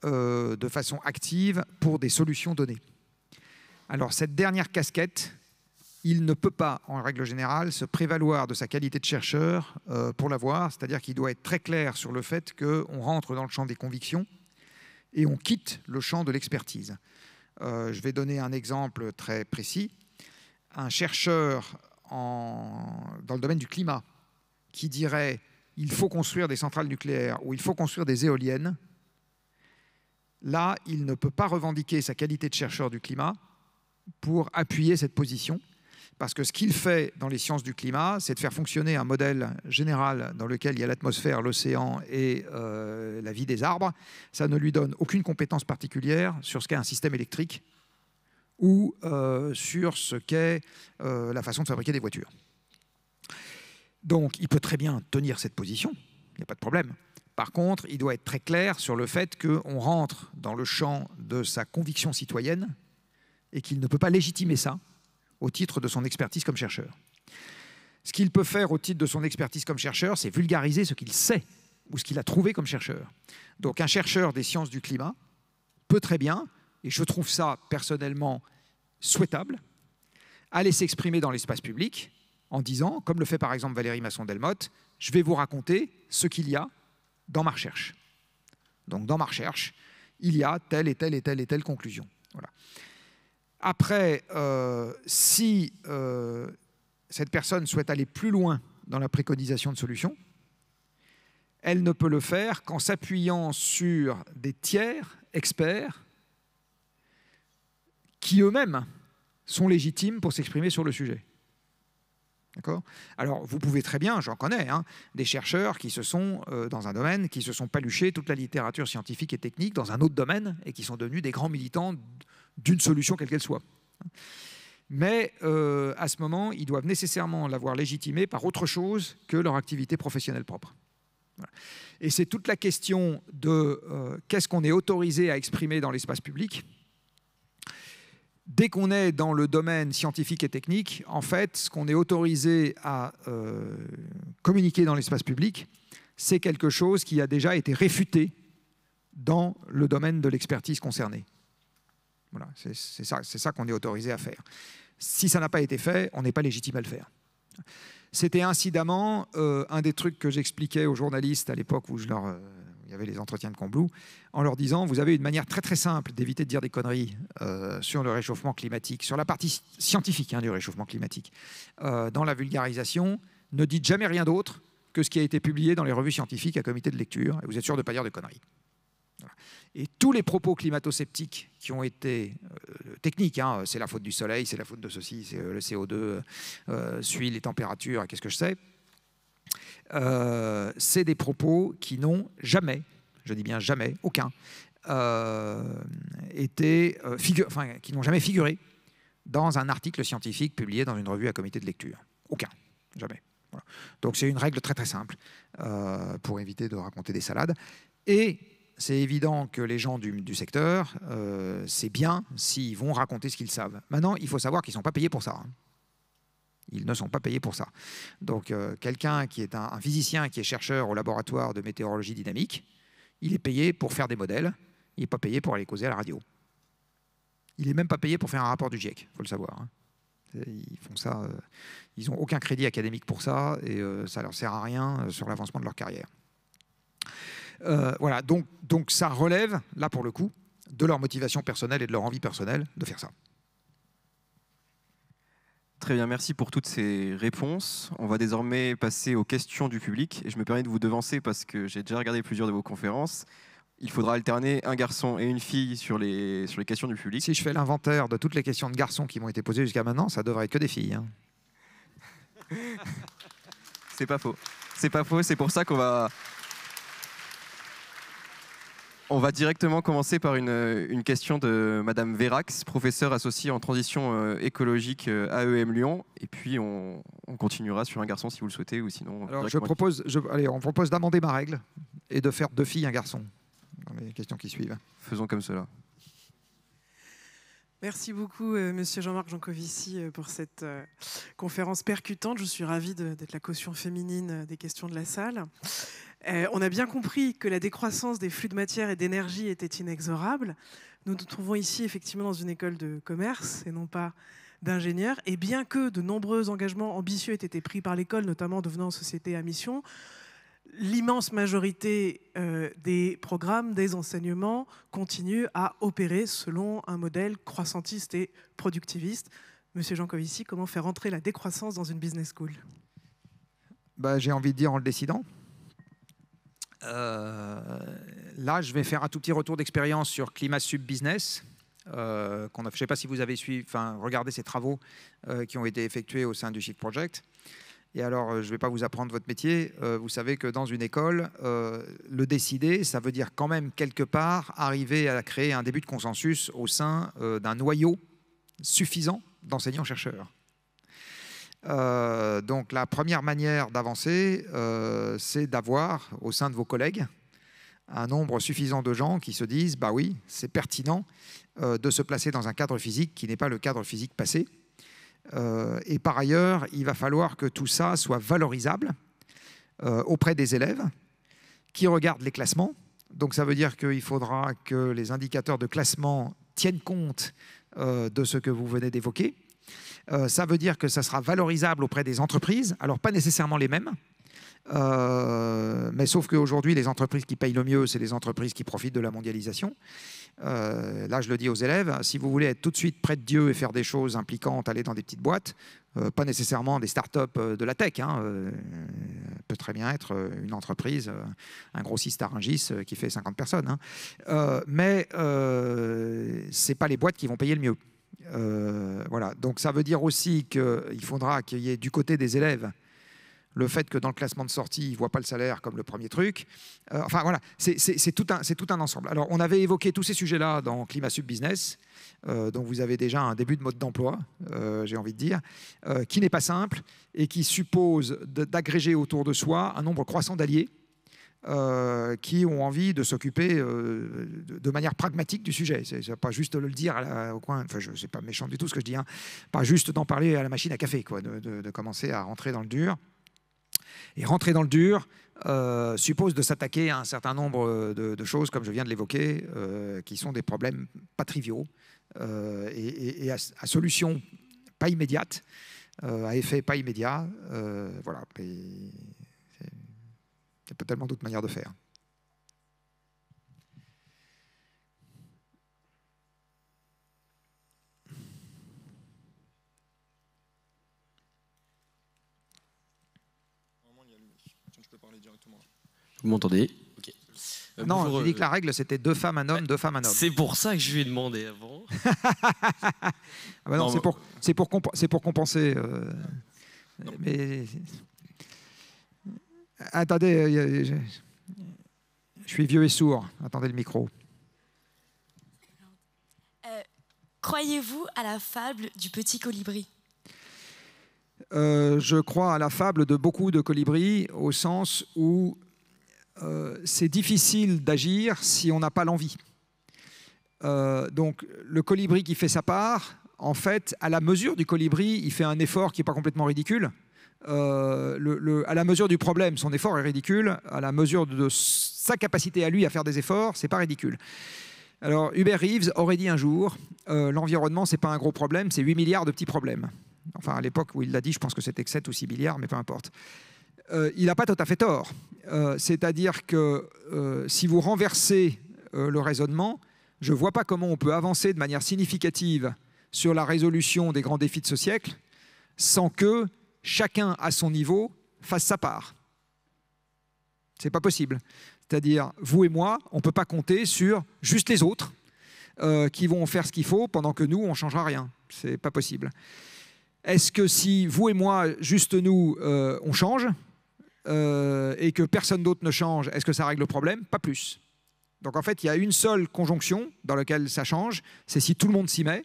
[SPEAKER 3] de façon active pour des solutions données. Alors cette dernière casquette, il ne peut pas, en règle générale, se prévaloir de sa qualité de chercheur euh, pour l'avoir, c'est-à-dire qu'il doit être très clair sur le fait qu'on rentre dans le champ des convictions et on quitte le champ de l'expertise. Euh, je vais donner un exemple très précis. Un chercheur dans le domaine du climat qui dirait il faut construire des centrales nucléaires ou il faut construire des éoliennes, là, il ne peut pas revendiquer sa qualité de chercheur du climat pour appuyer cette position parce que ce qu'il fait dans les sciences du climat, c'est de faire fonctionner un modèle général dans lequel il y a l'atmosphère, l'océan et euh, la vie des arbres. Ça ne lui donne aucune compétence particulière sur ce qu'est un système électrique ou euh, sur ce qu'est euh, la façon de fabriquer des voitures. Donc il peut très bien tenir cette position, il n'y a pas de problème. Par contre, il doit être très clair sur le fait qu'on rentre dans le champ de sa conviction citoyenne et qu'il ne peut pas légitimer ça au titre de son expertise comme chercheur. Ce qu'il peut faire au titre de son expertise comme chercheur, c'est vulgariser ce qu'il sait ou ce qu'il a trouvé comme chercheur. Donc un chercheur des sciences du climat peut très bien, et je trouve ça personnellement souhaitable, aller s'exprimer dans l'espace public en disant, comme le fait par exemple Valérie Masson-Delmotte, je vais vous raconter ce qu'il y a dans ma recherche. Donc dans ma recherche, il y a telle et telle et telle et telle conclusion. Voilà. Après, euh, si euh, cette personne souhaite aller plus loin dans la préconisation de solutions, elle ne peut le faire qu'en s'appuyant sur des tiers experts qui eux-mêmes sont légitimes pour s'exprimer sur le sujet. D'accord Alors, vous pouvez très bien, j'en connais, hein, des chercheurs qui se sont, euh, dans un domaine, qui se sont paluchés toute la littérature scientifique et technique dans un autre domaine et qui sont devenus des grands militants d'une solution quelle qu'elle soit. Mais euh, à ce moment, ils doivent nécessairement l'avoir légitimée par autre chose que leur activité professionnelle propre. Et c'est toute la question de euh, qu'est-ce qu'on est autorisé à exprimer dans l'espace public. Dès qu'on est dans le domaine scientifique et technique, en fait, ce qu'on est autorisé à euh, communiquer dans l'espace public, c'est quelque chose qui a déjà été réfuté dans le domaine de l'expertise concernée. Voilà, c'est ça, ça qu'on est autorisé à faire. Si ça n'a pas été fait, on n'est pas légitime à le faire. C'était incidemment euh, un des trucs que j'expliquais aux journalistes à l'époque où je leur, euh, il y avait les entretiens de Comblou, en leur disant vous avez une manière très très simple d'éviter de dire des conneries euh, sur le réchauffement climatique, sur la partie scientifique hein, du réchauffement climatique. dans la vulgarisation, ne dites jamais rien d'autre que ce qui a été publié dans les revues scientifiques à comité de lecture, et vous êtes sûr de ne pas dire de conneries. Et tous les propos climato-sceptiques qui ont été euh, techniques, hein, c'est la faute du soleil, c'est la faute de ceci, c'est euh, le CO2, euh, suit les températures, qu'est-ce que je sais, c'est des propos qui n'ont jamais, je dis bien jamais, aucun, été, qui n'ont jamais figuré dans un article scientifique publié dans une revue à comité de lecture. Aucun, jamais. Donc c'est une règle très très simple pour éviter de raconter des salades. Et c'est évident que les gens du, secteur, euh, c'est bien s'ils vont raconter ce qu'ils savent. Maintenant, il faut savoir qu'ils ne sont pas payés pour ça. Hein. Ils ne sont pas payés pour ça. Donc, euh, quelqu'un qui est un, physicien, qui est chercheur au laboratoire de météorologie dynamique, il est payé pour faire des modèles, il n'est pas payé pour aller causer à la radio. Il n'est même pas payé pour faire un rapport du GIEC, il faut le savoir. Hein. Ils font ça, euh, ils n'ont aucun crédit académique pour ça, et ça ne leur sert à rien sur l'avancement de leur carrière. Euh, voilà, donc, donc ça relève, là pour le coup, de leur motivation personnelle et de leur envie personnelle de faire ça.
[SPEAKER 4] Très bien, merci pour toutes ces réponses. On va désormais passer aux questions du public. Et je me permets de vous devancer parce que j'ai déjà regardé plusieurs de vos conférences. Il
[SPEAKER 3] faudra alterner un garçon et une fille sur les, sur les questions du public. Si je fais l'inventaire de toutes les questions de garçons qui m'ont été posées jusqu'à maintenant, ça devrait être que des filles. Hein.
[SPEAKER 4] c'est pas faux. C'est pas faux, c'est pour ça qu'on va on va directement commencer par euh, une, question de Madame Vérax, professeure associée en transition euh, écologique euh, à EM Lyon. Et puis, on, continuera sur un garçon si vous le souhaitez, ou
[SPEAKER 3] sinon. Alors, je propose, on propose d'amender ma règle et de faire deux filles un garçon dans les questions qui suivent.
[SPEAKER 4] Faisons comme cela. Merci beaucoup, Monsieur Jean-Marc Jancovici, pour cette conférence percutante. Je suis ravie d'être la caution féminine des questions de la salle. Euh, on a bien compris que la décroissance des flux de matière et d'énergie était inexorable. Nous nous trouvons ici effectivement dans une école de commerce et non pas d'ingénieurs. Et bien que de nombreux engagements ambitieux aient été pris par l'école, notamment devenant société à mission, l'immense majorité euh, des programmes, des enseignements continuent à opérer selon un modèle croissantiste et productiviste. Monsieur Jancovici, comment faire entrer la décroissance dans une business school
[SPEAKER 3] bah, J'ai envie de dire en le décidant. Euh, là, je vais faire un tout petit retour d'expérience sur Climat Sub Business. Euh, je ne sais pas si vous avez suivi, enfin, ces travaux euh, qui ont été effectués au sein du Shift Project. Et alors, je ne vais pas vous apprendre votre métier. vous savez que dans une école, le décider, ça veut dire quand même quelque part arriver à créer un début de consensus au sein d'un noyau suffisant d'enseignants-chercheurs. Euh, donc la première manière d'avancer, euh, c'est d'avoir au sein de vos collègues un nombre suffisant de gens qui se disent bah oui, c'est pertinent euh, de se placer dans un cadre physique qui n'est pas le cadre physique passé. et par ailleurs, il va falloir que tout ça soit valorisable auprès des élèves qui regardent les classements. Donc ça veut dire qu'il faudra que les indicateurs de classement tiennent compte de ce que vous venez d'évoquer. Euh, ça veut dire que ça sera valorisable auprès des entreprises, alors pas nécessairement les mêmes. Euh, mais sauf qu'aujourd'hui, les entreprises qui payent le mieux, c'est les entreprises qui profitent de la mondialisation. Euh, là, je le dis aux élèves, si vous voulez être tout de suite près de Dieu et faire des choses impliquantes, aller dans des petites boîtes, pas nécessairement des start-up de la tech, hein, peut très bien être une entreprise, un grossiste un qui fait 50 personnes, hein, mais c'est pas les boîtes qui vont payer le mieux. Euh, voilà. Donc ça veut dire aussi qu'il faudra qu'il y ait du côté des élèves le fait que dans le classement de sortie, ils ne voient pas le salaire comme le premier truc. Euh, enfin voilà, c'est tout, tout, un ensemble. Alors on avait évoqué tous ces sujets-là dans Climat Sub Business, euh, dont vous avez déjà un début de mode d'emploi, j'ai envie de dire, qui n'est pas simple et qui suppose d'agréger autour de soi un nombre croissant d'alliés euh, qui ont envie de s'occuper euh, de manière pragmatique du sujet. C'est pas juste de le dire au coin, enfin, je sais pas méchant du tout ce que je dis, hein. pas juste d'en parler à la machine à café, quoi, de, commencer à rentrer dans le dur. Et rentrer dans le dur euh, suppose de s'attaquer à un certain nombre de, choses, comme je viens de l'évoquer, qui sont des problèmes pas triviaux et, à, à solution pas immédiate, à effet pas immédiat. voilà. Et tellement d'autres manières de faire. Vous m'entendez euh, Non, je dis euh, que la règle, c'était deux femmes, un homme, deux femmes, un homme. C'est pour ça que je lui ai demandé avant. Ah bah c'est pour, pour, compenser. Euh, mais Attendez, euh, je suis vieux et sourd. Attendez le micro.
[SPEAKER 1] Euh, croyez-vous à la fable du petit colibri
[SPEAKER 3] euh, Je crois à la fable de beaucoup de colibris au sens où c'est difficile d'agir si on n'a pas l'envie. donc le colibri qui fait sa part, en fait, à la mesure du colibri, il fait un effort qui n'est pas complètement ridicule euh, à la mesure du problème, son effort est ridicule. À la mesure de sa capacité à lui à faire des efforts, c'est pas ridicule. Alors Hubert Reeves aurait dit un jour, euh, l'environnement c'est pas un gros problème, c'est 8 milliards de petits problèmes. Enfin à l'époque où il l'a dit, je pense que c'était 7 ou 6 milliards, mais peu importe. Euh, il n'a pas tout à fait tort. C'est-à-dire que si vous renversez le raisonnement, je ne vois pas comment on peut avancer de manière significative sur la résolution des grands défis de ce siècle sans que chacun à son niveau fasse sa part. C'est pas possible. C'est-à-dire, vous et moi, on ne peut pas compter sur juste les autres euh, qui vont faire ce qu'il faut pendant que nous, on ne changera rien. C'est pas possible. Est-ce que si vous et moi, juste nous, euh, on change euh, et que personne d'autre ne change, est-ce que ça règle le problème Pas plus. Donc en fait, il y a une seule conjonction dans laquelle ça change, c'est si tout le monde s'y met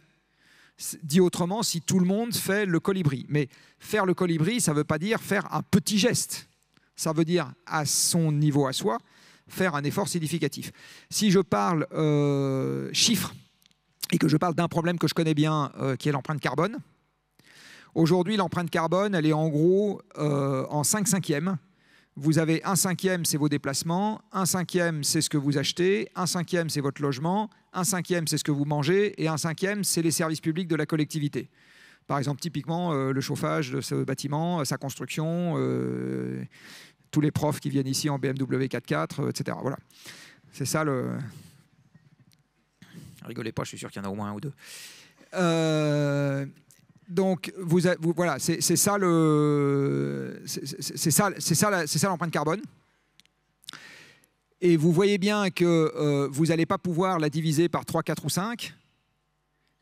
[SPEAKER 3] Dit autrement, si tout le monde fait le colibri. Mais faire le colibri, ça ne veut pas dire faire un petit geste. Ça veut dire, à son niveau à soi, faire un effort significatif. Si je parle euh, chiffres et que je parle d'un problème que je connais bien, euh, qui est l'empreinte carbone, aujourd'hui, l'empreinte carbone, elle est en gros euh, en 5 cinquièmes vous avez un cinquième, c'est vos déplacements, un cinquième, c'est ce que vous achetez, un cinquième, c'est votre logement, un cinquième, c'est ce que vous mangez, et un cinquième, c'est les services publics de la collectivité. Par exemple, typiquement, euh, le chauffage de ce bâtiment, euh, sa construction, euh, tous les profs qui viennent ici en BMW 4x4, etc. Voilà. C'est ça le... Rigolez pas, je suis sûr qu'il y en a au moins un ou deux. Donc voilà, c'est ça le, c'est ça, c'est ça, l'empreinte carbone. Et vous voyez bien que euh, vous n'allez pas pouvoir la diviser par 3, 4 ou 5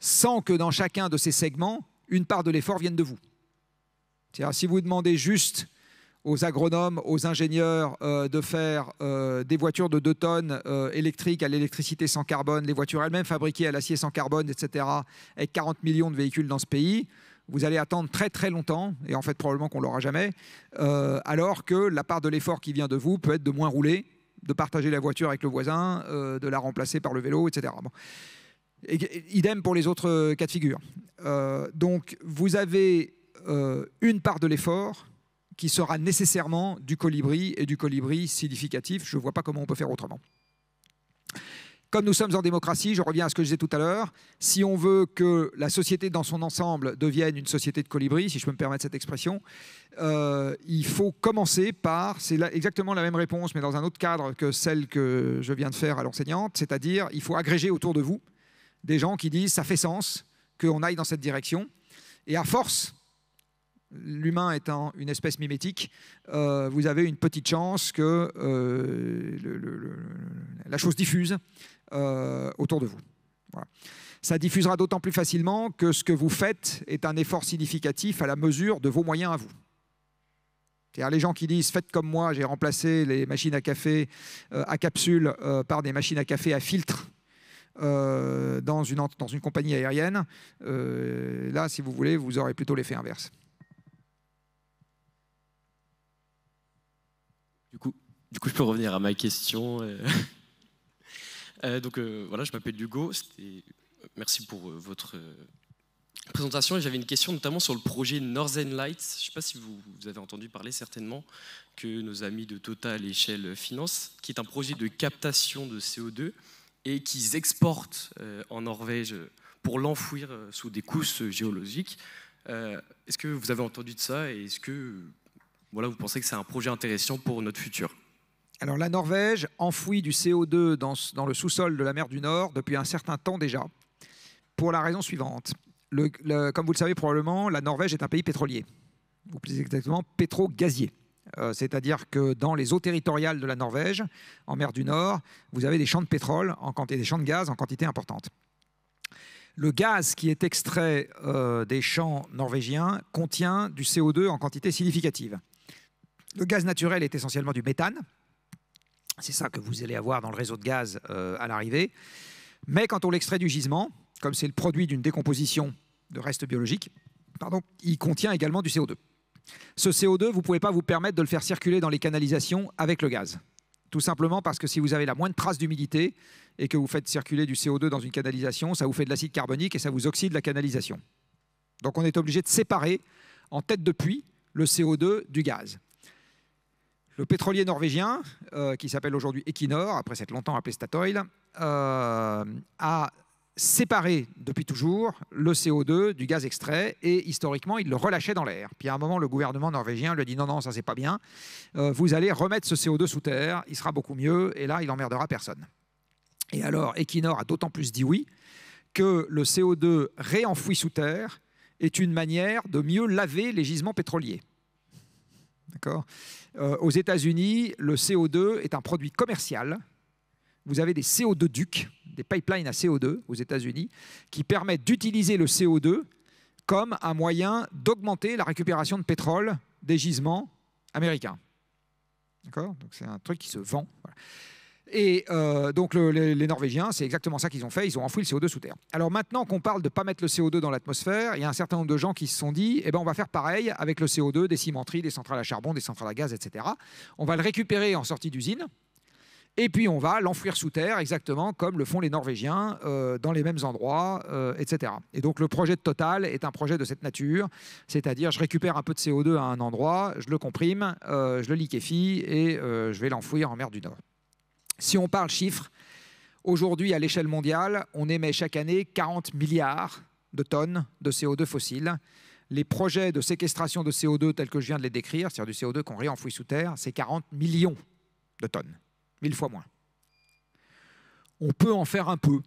[SPEAKER 3] sans que dans chacun de ces segments, une part de l'effort vienne de vous. Si vous demandez juste aux agronomes, aux ingénieurs euh, de faire euh, des voitures de 2 tonnes euh, électriques à l'électricité sans carbone, les voitures elles-mêmes fabriquées à l'acier sans carbone, etc., avec 40 millions de véhicules dans ce pays, vous allez attendre très très longtemps, et en fait probablement qu'on ne l'aura jamais, alors que la part de l'effort qui vient de vous peut être de moins rouler, de partager la voiture avec le voisin, de la remplacer par le vélo, etc. idem pour les autres cas de figure. donc vous avez une part de l'effort qui sera nécessairement du colibri et du colibri significatif. Je ne vois pas comment on peut faire autrement. Comme nous sommes en démocratie, je reviens à ce que je disais tout à l'heure, si on veut que la société dans son ensemble devienne une société de colibri, si je peux me permettre cette expression, euh, il faut commencer par, c'est exactement la même réponse, mais dans un autre cadre que celle que je viens de faire à l'enseignante, c'est-à-dire il faut agréger autour de vous des gens qui disent ça fait sens qu'on aille dans cette direction. Et à force l'humain étant une espèce mimétique, euh, vous avez une petite chance que euh, la chose diffuse euh, autour de vous. Ça diffusera d'autant plus facilement que ce que vous faites est un effort significatif à la mesure de vos moyens à vous. les gens qui disent faites comme moi, j'ai remplacé les machines à café à capsule par des machines à café à filtre. dans une compagnie aérienne, là, si vous voulez, vous aurez plutôt l'effet inverse.
[SPEAKER 2] Du coup, du coup, je peux revenir à ma question. Euh. Euh, donc euh, voilà, je m'appelle Hugo. Merci pour votre présentation. j'avais une question notamment sur le projet Northern Lights. Je ne sais pas si vous, avez entendu parler certainement que nos amis de Total Échelle Shell Finance, qui est un projet de captation de CO2 et qu'ils exportent en Norvège pour l'enfouir sous des couches géologiques. Est-ce que vous avez entendu de ça et est-ce que vous pensez que c'est un projet intéressant pour notre futur
[SPEAKER 3] alors la Norvège enfouit du CO2 dans, le sous-sol de la mer du Nord depuis un certain temps déjà, pour la raison suivante. comme vous le savez probablement, la Norvège est un pays pétrolier, ou plus exactement pétro-gazier. Euh, c'est-à-dire que dans les eaux territoriales de la Norvège, en mer du Nord, vous avez des champs de pétrole en quantité, des champs de gaz en quantité importante. Le gaz qui est extrait euh, des champs norvégiens contient du CO2 en quantité significative. Le gaz naturel est essentiellement du méthane. C'est ça que vous allez avoir dans le réseau de gaz euh, à l'arrivée. Mais quand on l'extrait du gisement, comme c'est le produit d'une décomposition de restes biologiques, il contient également du CO2. Ce CO2, vous ne pouvez pas vous permettre de le faire circuler dans les canalisations avec le gaz. Tout simplement parce que si vous avez la moindre trace d'humidité et que vous faites circuler du CO2 dans une canalisation, ça vous fait de l'acide carbonique et ça vous oxyde la canalisation. Donc on est obligé de séparer en tête de puits le CO2 du gaz le pétrolier norvégien, euh, qui s'appelle aujourd'hui Equinor, après s'être longtemps appelé Statoil, euh, a séparé depuis toujours le CO2 du gaz extrait et historiquement il le relâchait dans l'air. Puis à un moment le gouvernement norvégien lui a dit non non ça c'est pas bien, euh, vous allez remettre ce CO2 sous terre, il sera beaucoup mieux et là il emmerdera personne. Et alors Equinor a d'autant plus dit oui que le CO2 réenfoui sous terre est une manière de mieux laver les gisements pétroliers. D'accord euh, aux États-Unis, le CO2 est un produit commercial. Vous avez des CO2 ducs, des pipelines à CO2 aux États-Unis, qui permettent d'utiliser le CO2 comme un moyen d'augmenter la récupération de pétrole des gisements américains. D'accord Donc c'est un truc qui se vend. Et euh, donc les, Norvégiens, c'est exactement ça qu'ils ont fait, ils ont enfoui le CO2 sous terre. Alors maintenant qu'on parle de ne pas mettre le CO2 dans l'atmosphère, il y a un certain nombre de gens qui se sont dit, eh ben on va faire pareil avec le CO2 des cimenteries, des centrales à charbon, des centrales à gaz, etc. On va le récupérer en sortie d'usine, et puis on va l'enfouir sous terre, exactement comme le font les Norvégiens, euh, dans les mêmes endroits, euh, etc. Et donc le projet de Total est un projet de cette nature, c'est-à-dire je récupère un peu de CO2 à un endroit, je le comprime, je le liquéfie et je vais l'enfouir en mer du Nord. Si on parle chiffres, aujourd'hui à l'échelle mondiale, on émet chaque année 40 milliards de tonnes de CO2 fossiles. Les projets de séquestration de CO2 tels que je viens de les décrire, c'est-à-dire du CO2 qu'on réenfouit sous terre, c'est 40 millions de tonnes, mille fois moins. On peut en faire un peu.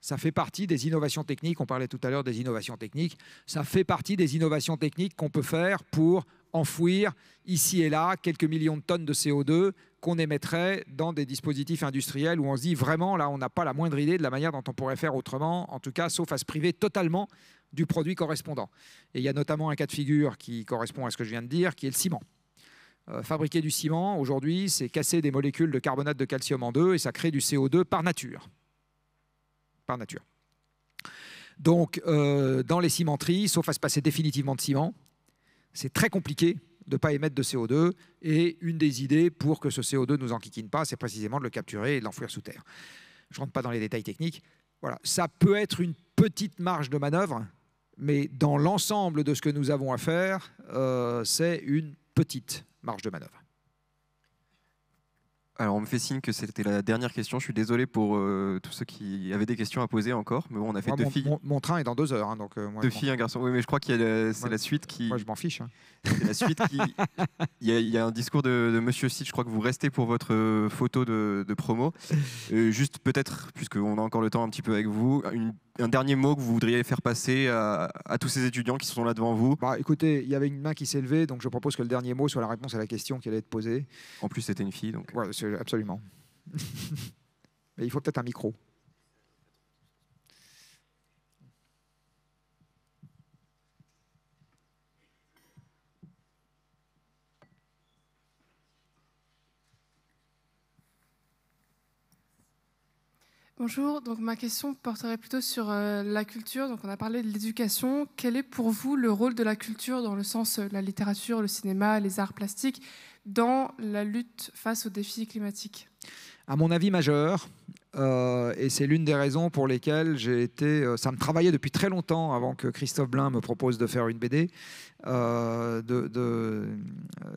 [SPEAKER 3] Ça fait partie des innovations techniques, on parlait tout à l'heure des innovations techniques, ça fait partie des innovations techniques qu'on peut faire pour enfouir ici et là quelques millions de tonnes de CO2 qu'on émettrait dans des dispositifs industriels où on se dit vraiment là on n'a pas la moindre idée de la manière dont on pourrait faire autrement, en tout cas sauf à se priver totalement du produit correspondant. Et il y a notamment un cas de figure qui correspond à ce que je viens de dire, qui est le ciment. Euh, fabriquer du ciment, aujourd'hui, c'est casser des molécules de carbonate de calcium en deux et ça crée du CO2 par nature. Par nature. Donc, euh, dans les cimenteries, sauf à se passer définitivement de ciment, c'est très compliqué de ne pas émettre de CO2. Et une des idées pour que ce CO2 ne nous enquiquine pas, c'est précisément de le capturer et de l'enfouir sous terre. Je ne rentre pas dans les détails techniques. Voilà, ça peut être une petite marge de manœuvre, mais dans l'ensemble de ce que nous avons à faire, euh, c'est une petite marge de manœuvre.
[SPEAKER 4] Alors, on me fait signe que c'était la dernière question. Je suis désolé pour euh, tous ceux qui avaient des questions à poser encore. Mais bon, on a fait deux mon, filles.
[SPEAKER 3] Mon, train est dans deux heures. Hein, donc, euh, deux filles,
[SPEAKER 4] un garçon. Oui, mais je crois que c'est la suite qui. Moi, je m'en fiche. Hein. la suite qui. Il y, a un discours de, Monsieur Sid. Je crois que vous restez pour votre euh, photo de, promo. juste peut-être, puisqu'on a encore le temps un petit peu avec vous, une un dernier mot que vous voudriez faire passer à, tous ces étudiants
[SPEAKER 3] qui sont là devant vous bah, Écoutez, il y avait une main qui s'est levée, donc je propose que le dernier mot soit la réponse à la question qui allait être posée. En plus, c'était une fille, donc. Euh. absolument. Mais il faut peut-être un micro.
[SPEAKER 1] Bonjour, donc ma question porterait plutôt sur euh, la culture. Donc on a parlé de l'éducation. Quel est pour vous le rôle de la culture dans le sens euh, de la littérature, le cinéma, les arts plastiques dans la lutte face aux défis climatiques
[SPEAKER 3] À mon avis majeur, euh, et c'est l'une des raisons pour lesquelles j'ai été. Euh, ça me travaillait depuis très longtemps avant que Christophe Blain me propose de faire une BD, euh,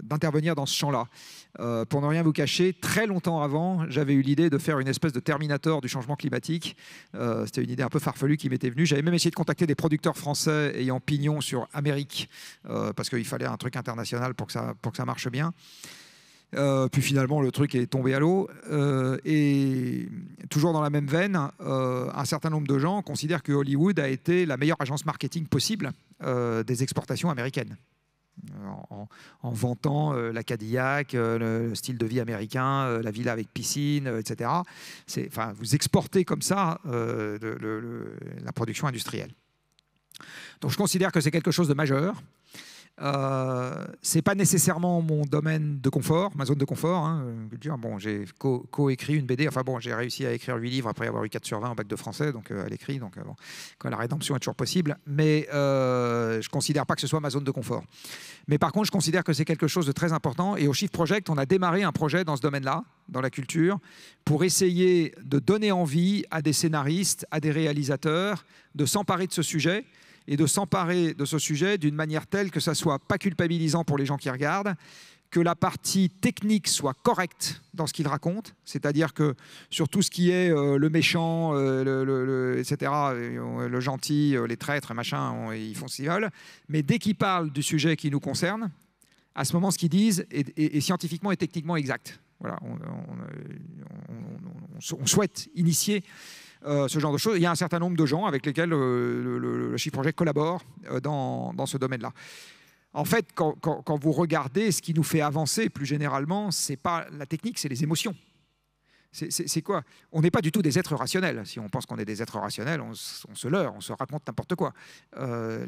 [SPEAKER 3] d'intervenir dans ce champ-là. pour ne rien vous cacher, très longtemps avant, j'avais eu l'idée de faire une espèce de Terminator du changement climatique. C'était une idée un peu farfelue qui m'était venue. J'avais même essayé de contacter des producteurs français ayant pignon sur Amérique, parce qu'il fallait un truc international pour ça, pour que ça marche bien. Euh, puis finalement, le truc est tombé à l'eau. Euh, et toujours dans la même veine, euh, un certain nombre de gens considèrent que Hollywood a été la meilleure agence marketing possible des exportations américaines. En, vantant la Cadillac, le style de vie américain, la villa avec piscine, etc. Enfin, vous exportez comme ça la production industrielle. Donc je considère que c'est quelque chose de majeur. Euh, c'est pas nécessairement mon domaine de confort, ma zone de confort. Hein, euh, bon, j'ai co-écrit une BD. Enfin bon, j'ai réussi à écrire 8 livres après avoir eu 4 sur 20 en bac de français, donc euh, à l'écrit. Donc quand la rédemption est toujours possible. Mais je considère pas que ce soit ma zone de confort. Mais par contre, je considère que c'est quelque chose de très important. Et au Shift Project, on a démarré un projet dans ce domaine-là, dans la culture, pour essayer de donner envie à des scénaristes, à des réalisateurs, de s'emparer de ce sujet et de s'emparer de ce sujet d'une manière telle que ça soit pas culpabilisant pour les gens qui regardent, que la partie technique soit correcte dans ce qu'il raconte, c'est-à-dire que sur tout ce qui est euh, le méchant, euh, le, etc., euh, le gentil, les traîtres, machin, ils font ce qu'ils veulent, mais dès qu'ils parlent du sujet qui nous concerne, à ce moment, ce qu'ils disent est, scientifiquement et techniquement exact. Voilà, on, on souhaite initier euh, ce genre de choses. Il y a un certain nombre de gens avec lesquels euh, le, Chiffre Projet collabore euh, dans, ce domaine-là. En fait, quand, quand vous regardez ce qui nous fait avancer plus généralement, ce n'est pas la technique, c'est les émotions. C'est quoi On n'est pas du tout des êtres rationnels. Si on pense qu'on est des êtres rationnels, on, se leurre, on se raconte n'importe quoi. Euh,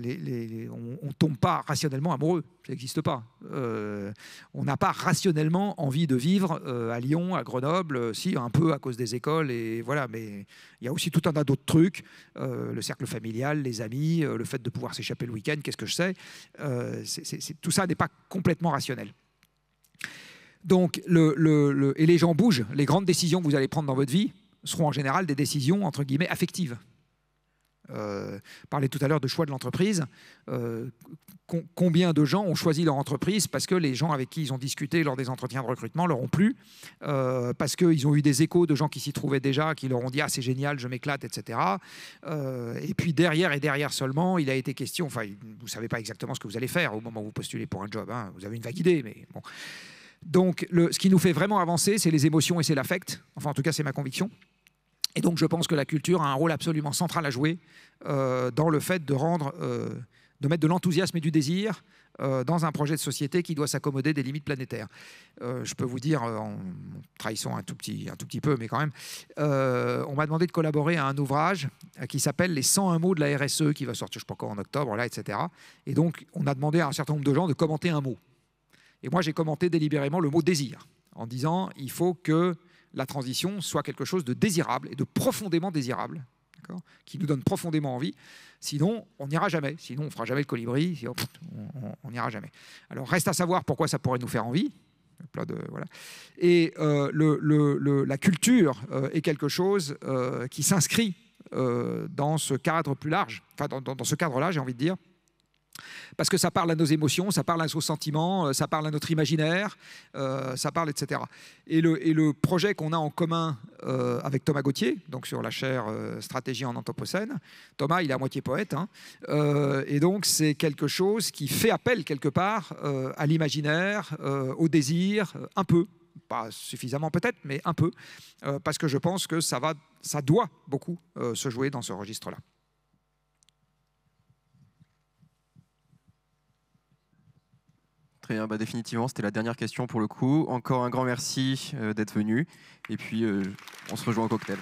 [SPEAKER 3] on ne tombe pas rationnellement amoureux, ça n'existe pas. Euh, on n'a pas rationnellement envie de vivre euh, à Lyon, à Grenoble, si un peu à cause des écoles, et voilà. Mais il y a aussi tout un tas d'autres trucs, le cercle familial, les amis, le fait de pouvoir s'échapper le week-end, qu'est-ce que je sais. tout ça n'est pas complètement rationnel. Donc, et les gens bougent. Les grandes décisions que vous allez prendre dans votre vie seront en général des décisions, entre guillemets, affectives. Euh, tout à l'heure de choix de l'entreprise. Euh, combien de gens ont choisi leur entreprise parce que les gens avec qui ils ont discuté lors des entretiens de recrutement leur ont plu, euh, parce qu'ils ont eu des échos de gens qui s'y trouvaient déjà, qui leur ont dit ah c'est génial, je m'éclate, etc. Euh, et puis derrière et derrière seulement, il a été question. Enfin, vous savez pas exactement ce que vous allez faire au moment où vous postulez pour un job. Hein. vous avez une vague idée, mais bon. Donc, ce qui nous fait vraiment avancer, c'est les émotions et c'est l'affect. Enfin, en tout cas, c'est ma conviction. Et donc, je pense que la culture a un rôle absolument central à jouer euh, dans le fait de rendre, euh, de mettre de l'enthousiasme et du désir euh, dans un projet de société qui doit s'accommoder des limites planétaires. je peux vous dire, en trahissant un tout petit, un tout petit peu, mais quand même, on m'a demandé de collaborer à un ouvrage qui s'appelle Les 101 mots de la RSE, qui va sortir, je crois, en octobre, là, etc. Et donc, on a demandé à un certain nombre de gens de commenter un mot. Et moi, j'ai commenté délibérément le mot désir, en disant il faut que la transition soit quelque chose de désirable et de profondément désirable, qui nous donne profondément envie. Sinon, on n'ira jamais. Sinon, on ne fera jamais le colibri. on n'ira jamais. Alors, reste à savoir pourquoi ça pourrait nous faire envie. de, voilà. Et euh, le, la culture euh, est quelque chose euh, qui s'inscrit dans ce cadre plus large, enfin dans ce cadre-là, j'ai envie de dire, parce que ça parle à nos émotions, ça parle à nos sentiments, euh, ça parle à notre imaginaire, euh, ça parle, etc. Et le, projet qu'on a en commun euh, avec Thomas Gauthier, donc sur la chaire Stratégie en Anthropocène, Thomas, il est à moitié poète, hein, et donc c'est quelque chose qui fait appel quelque part à l'imaginaire, au désir, un peu, pas suffisamment peut-être, mais un peu, parce que je pense que ça, va, ça doit beaucoup se jouer dans ce registre-là.
[SPEAKER 4] Très bien, bah, définitivement, c'était la dernière question pour le coup. Encore un grand merci euh, d'être venu. Et puis, euh, on se rejoint au cocktail.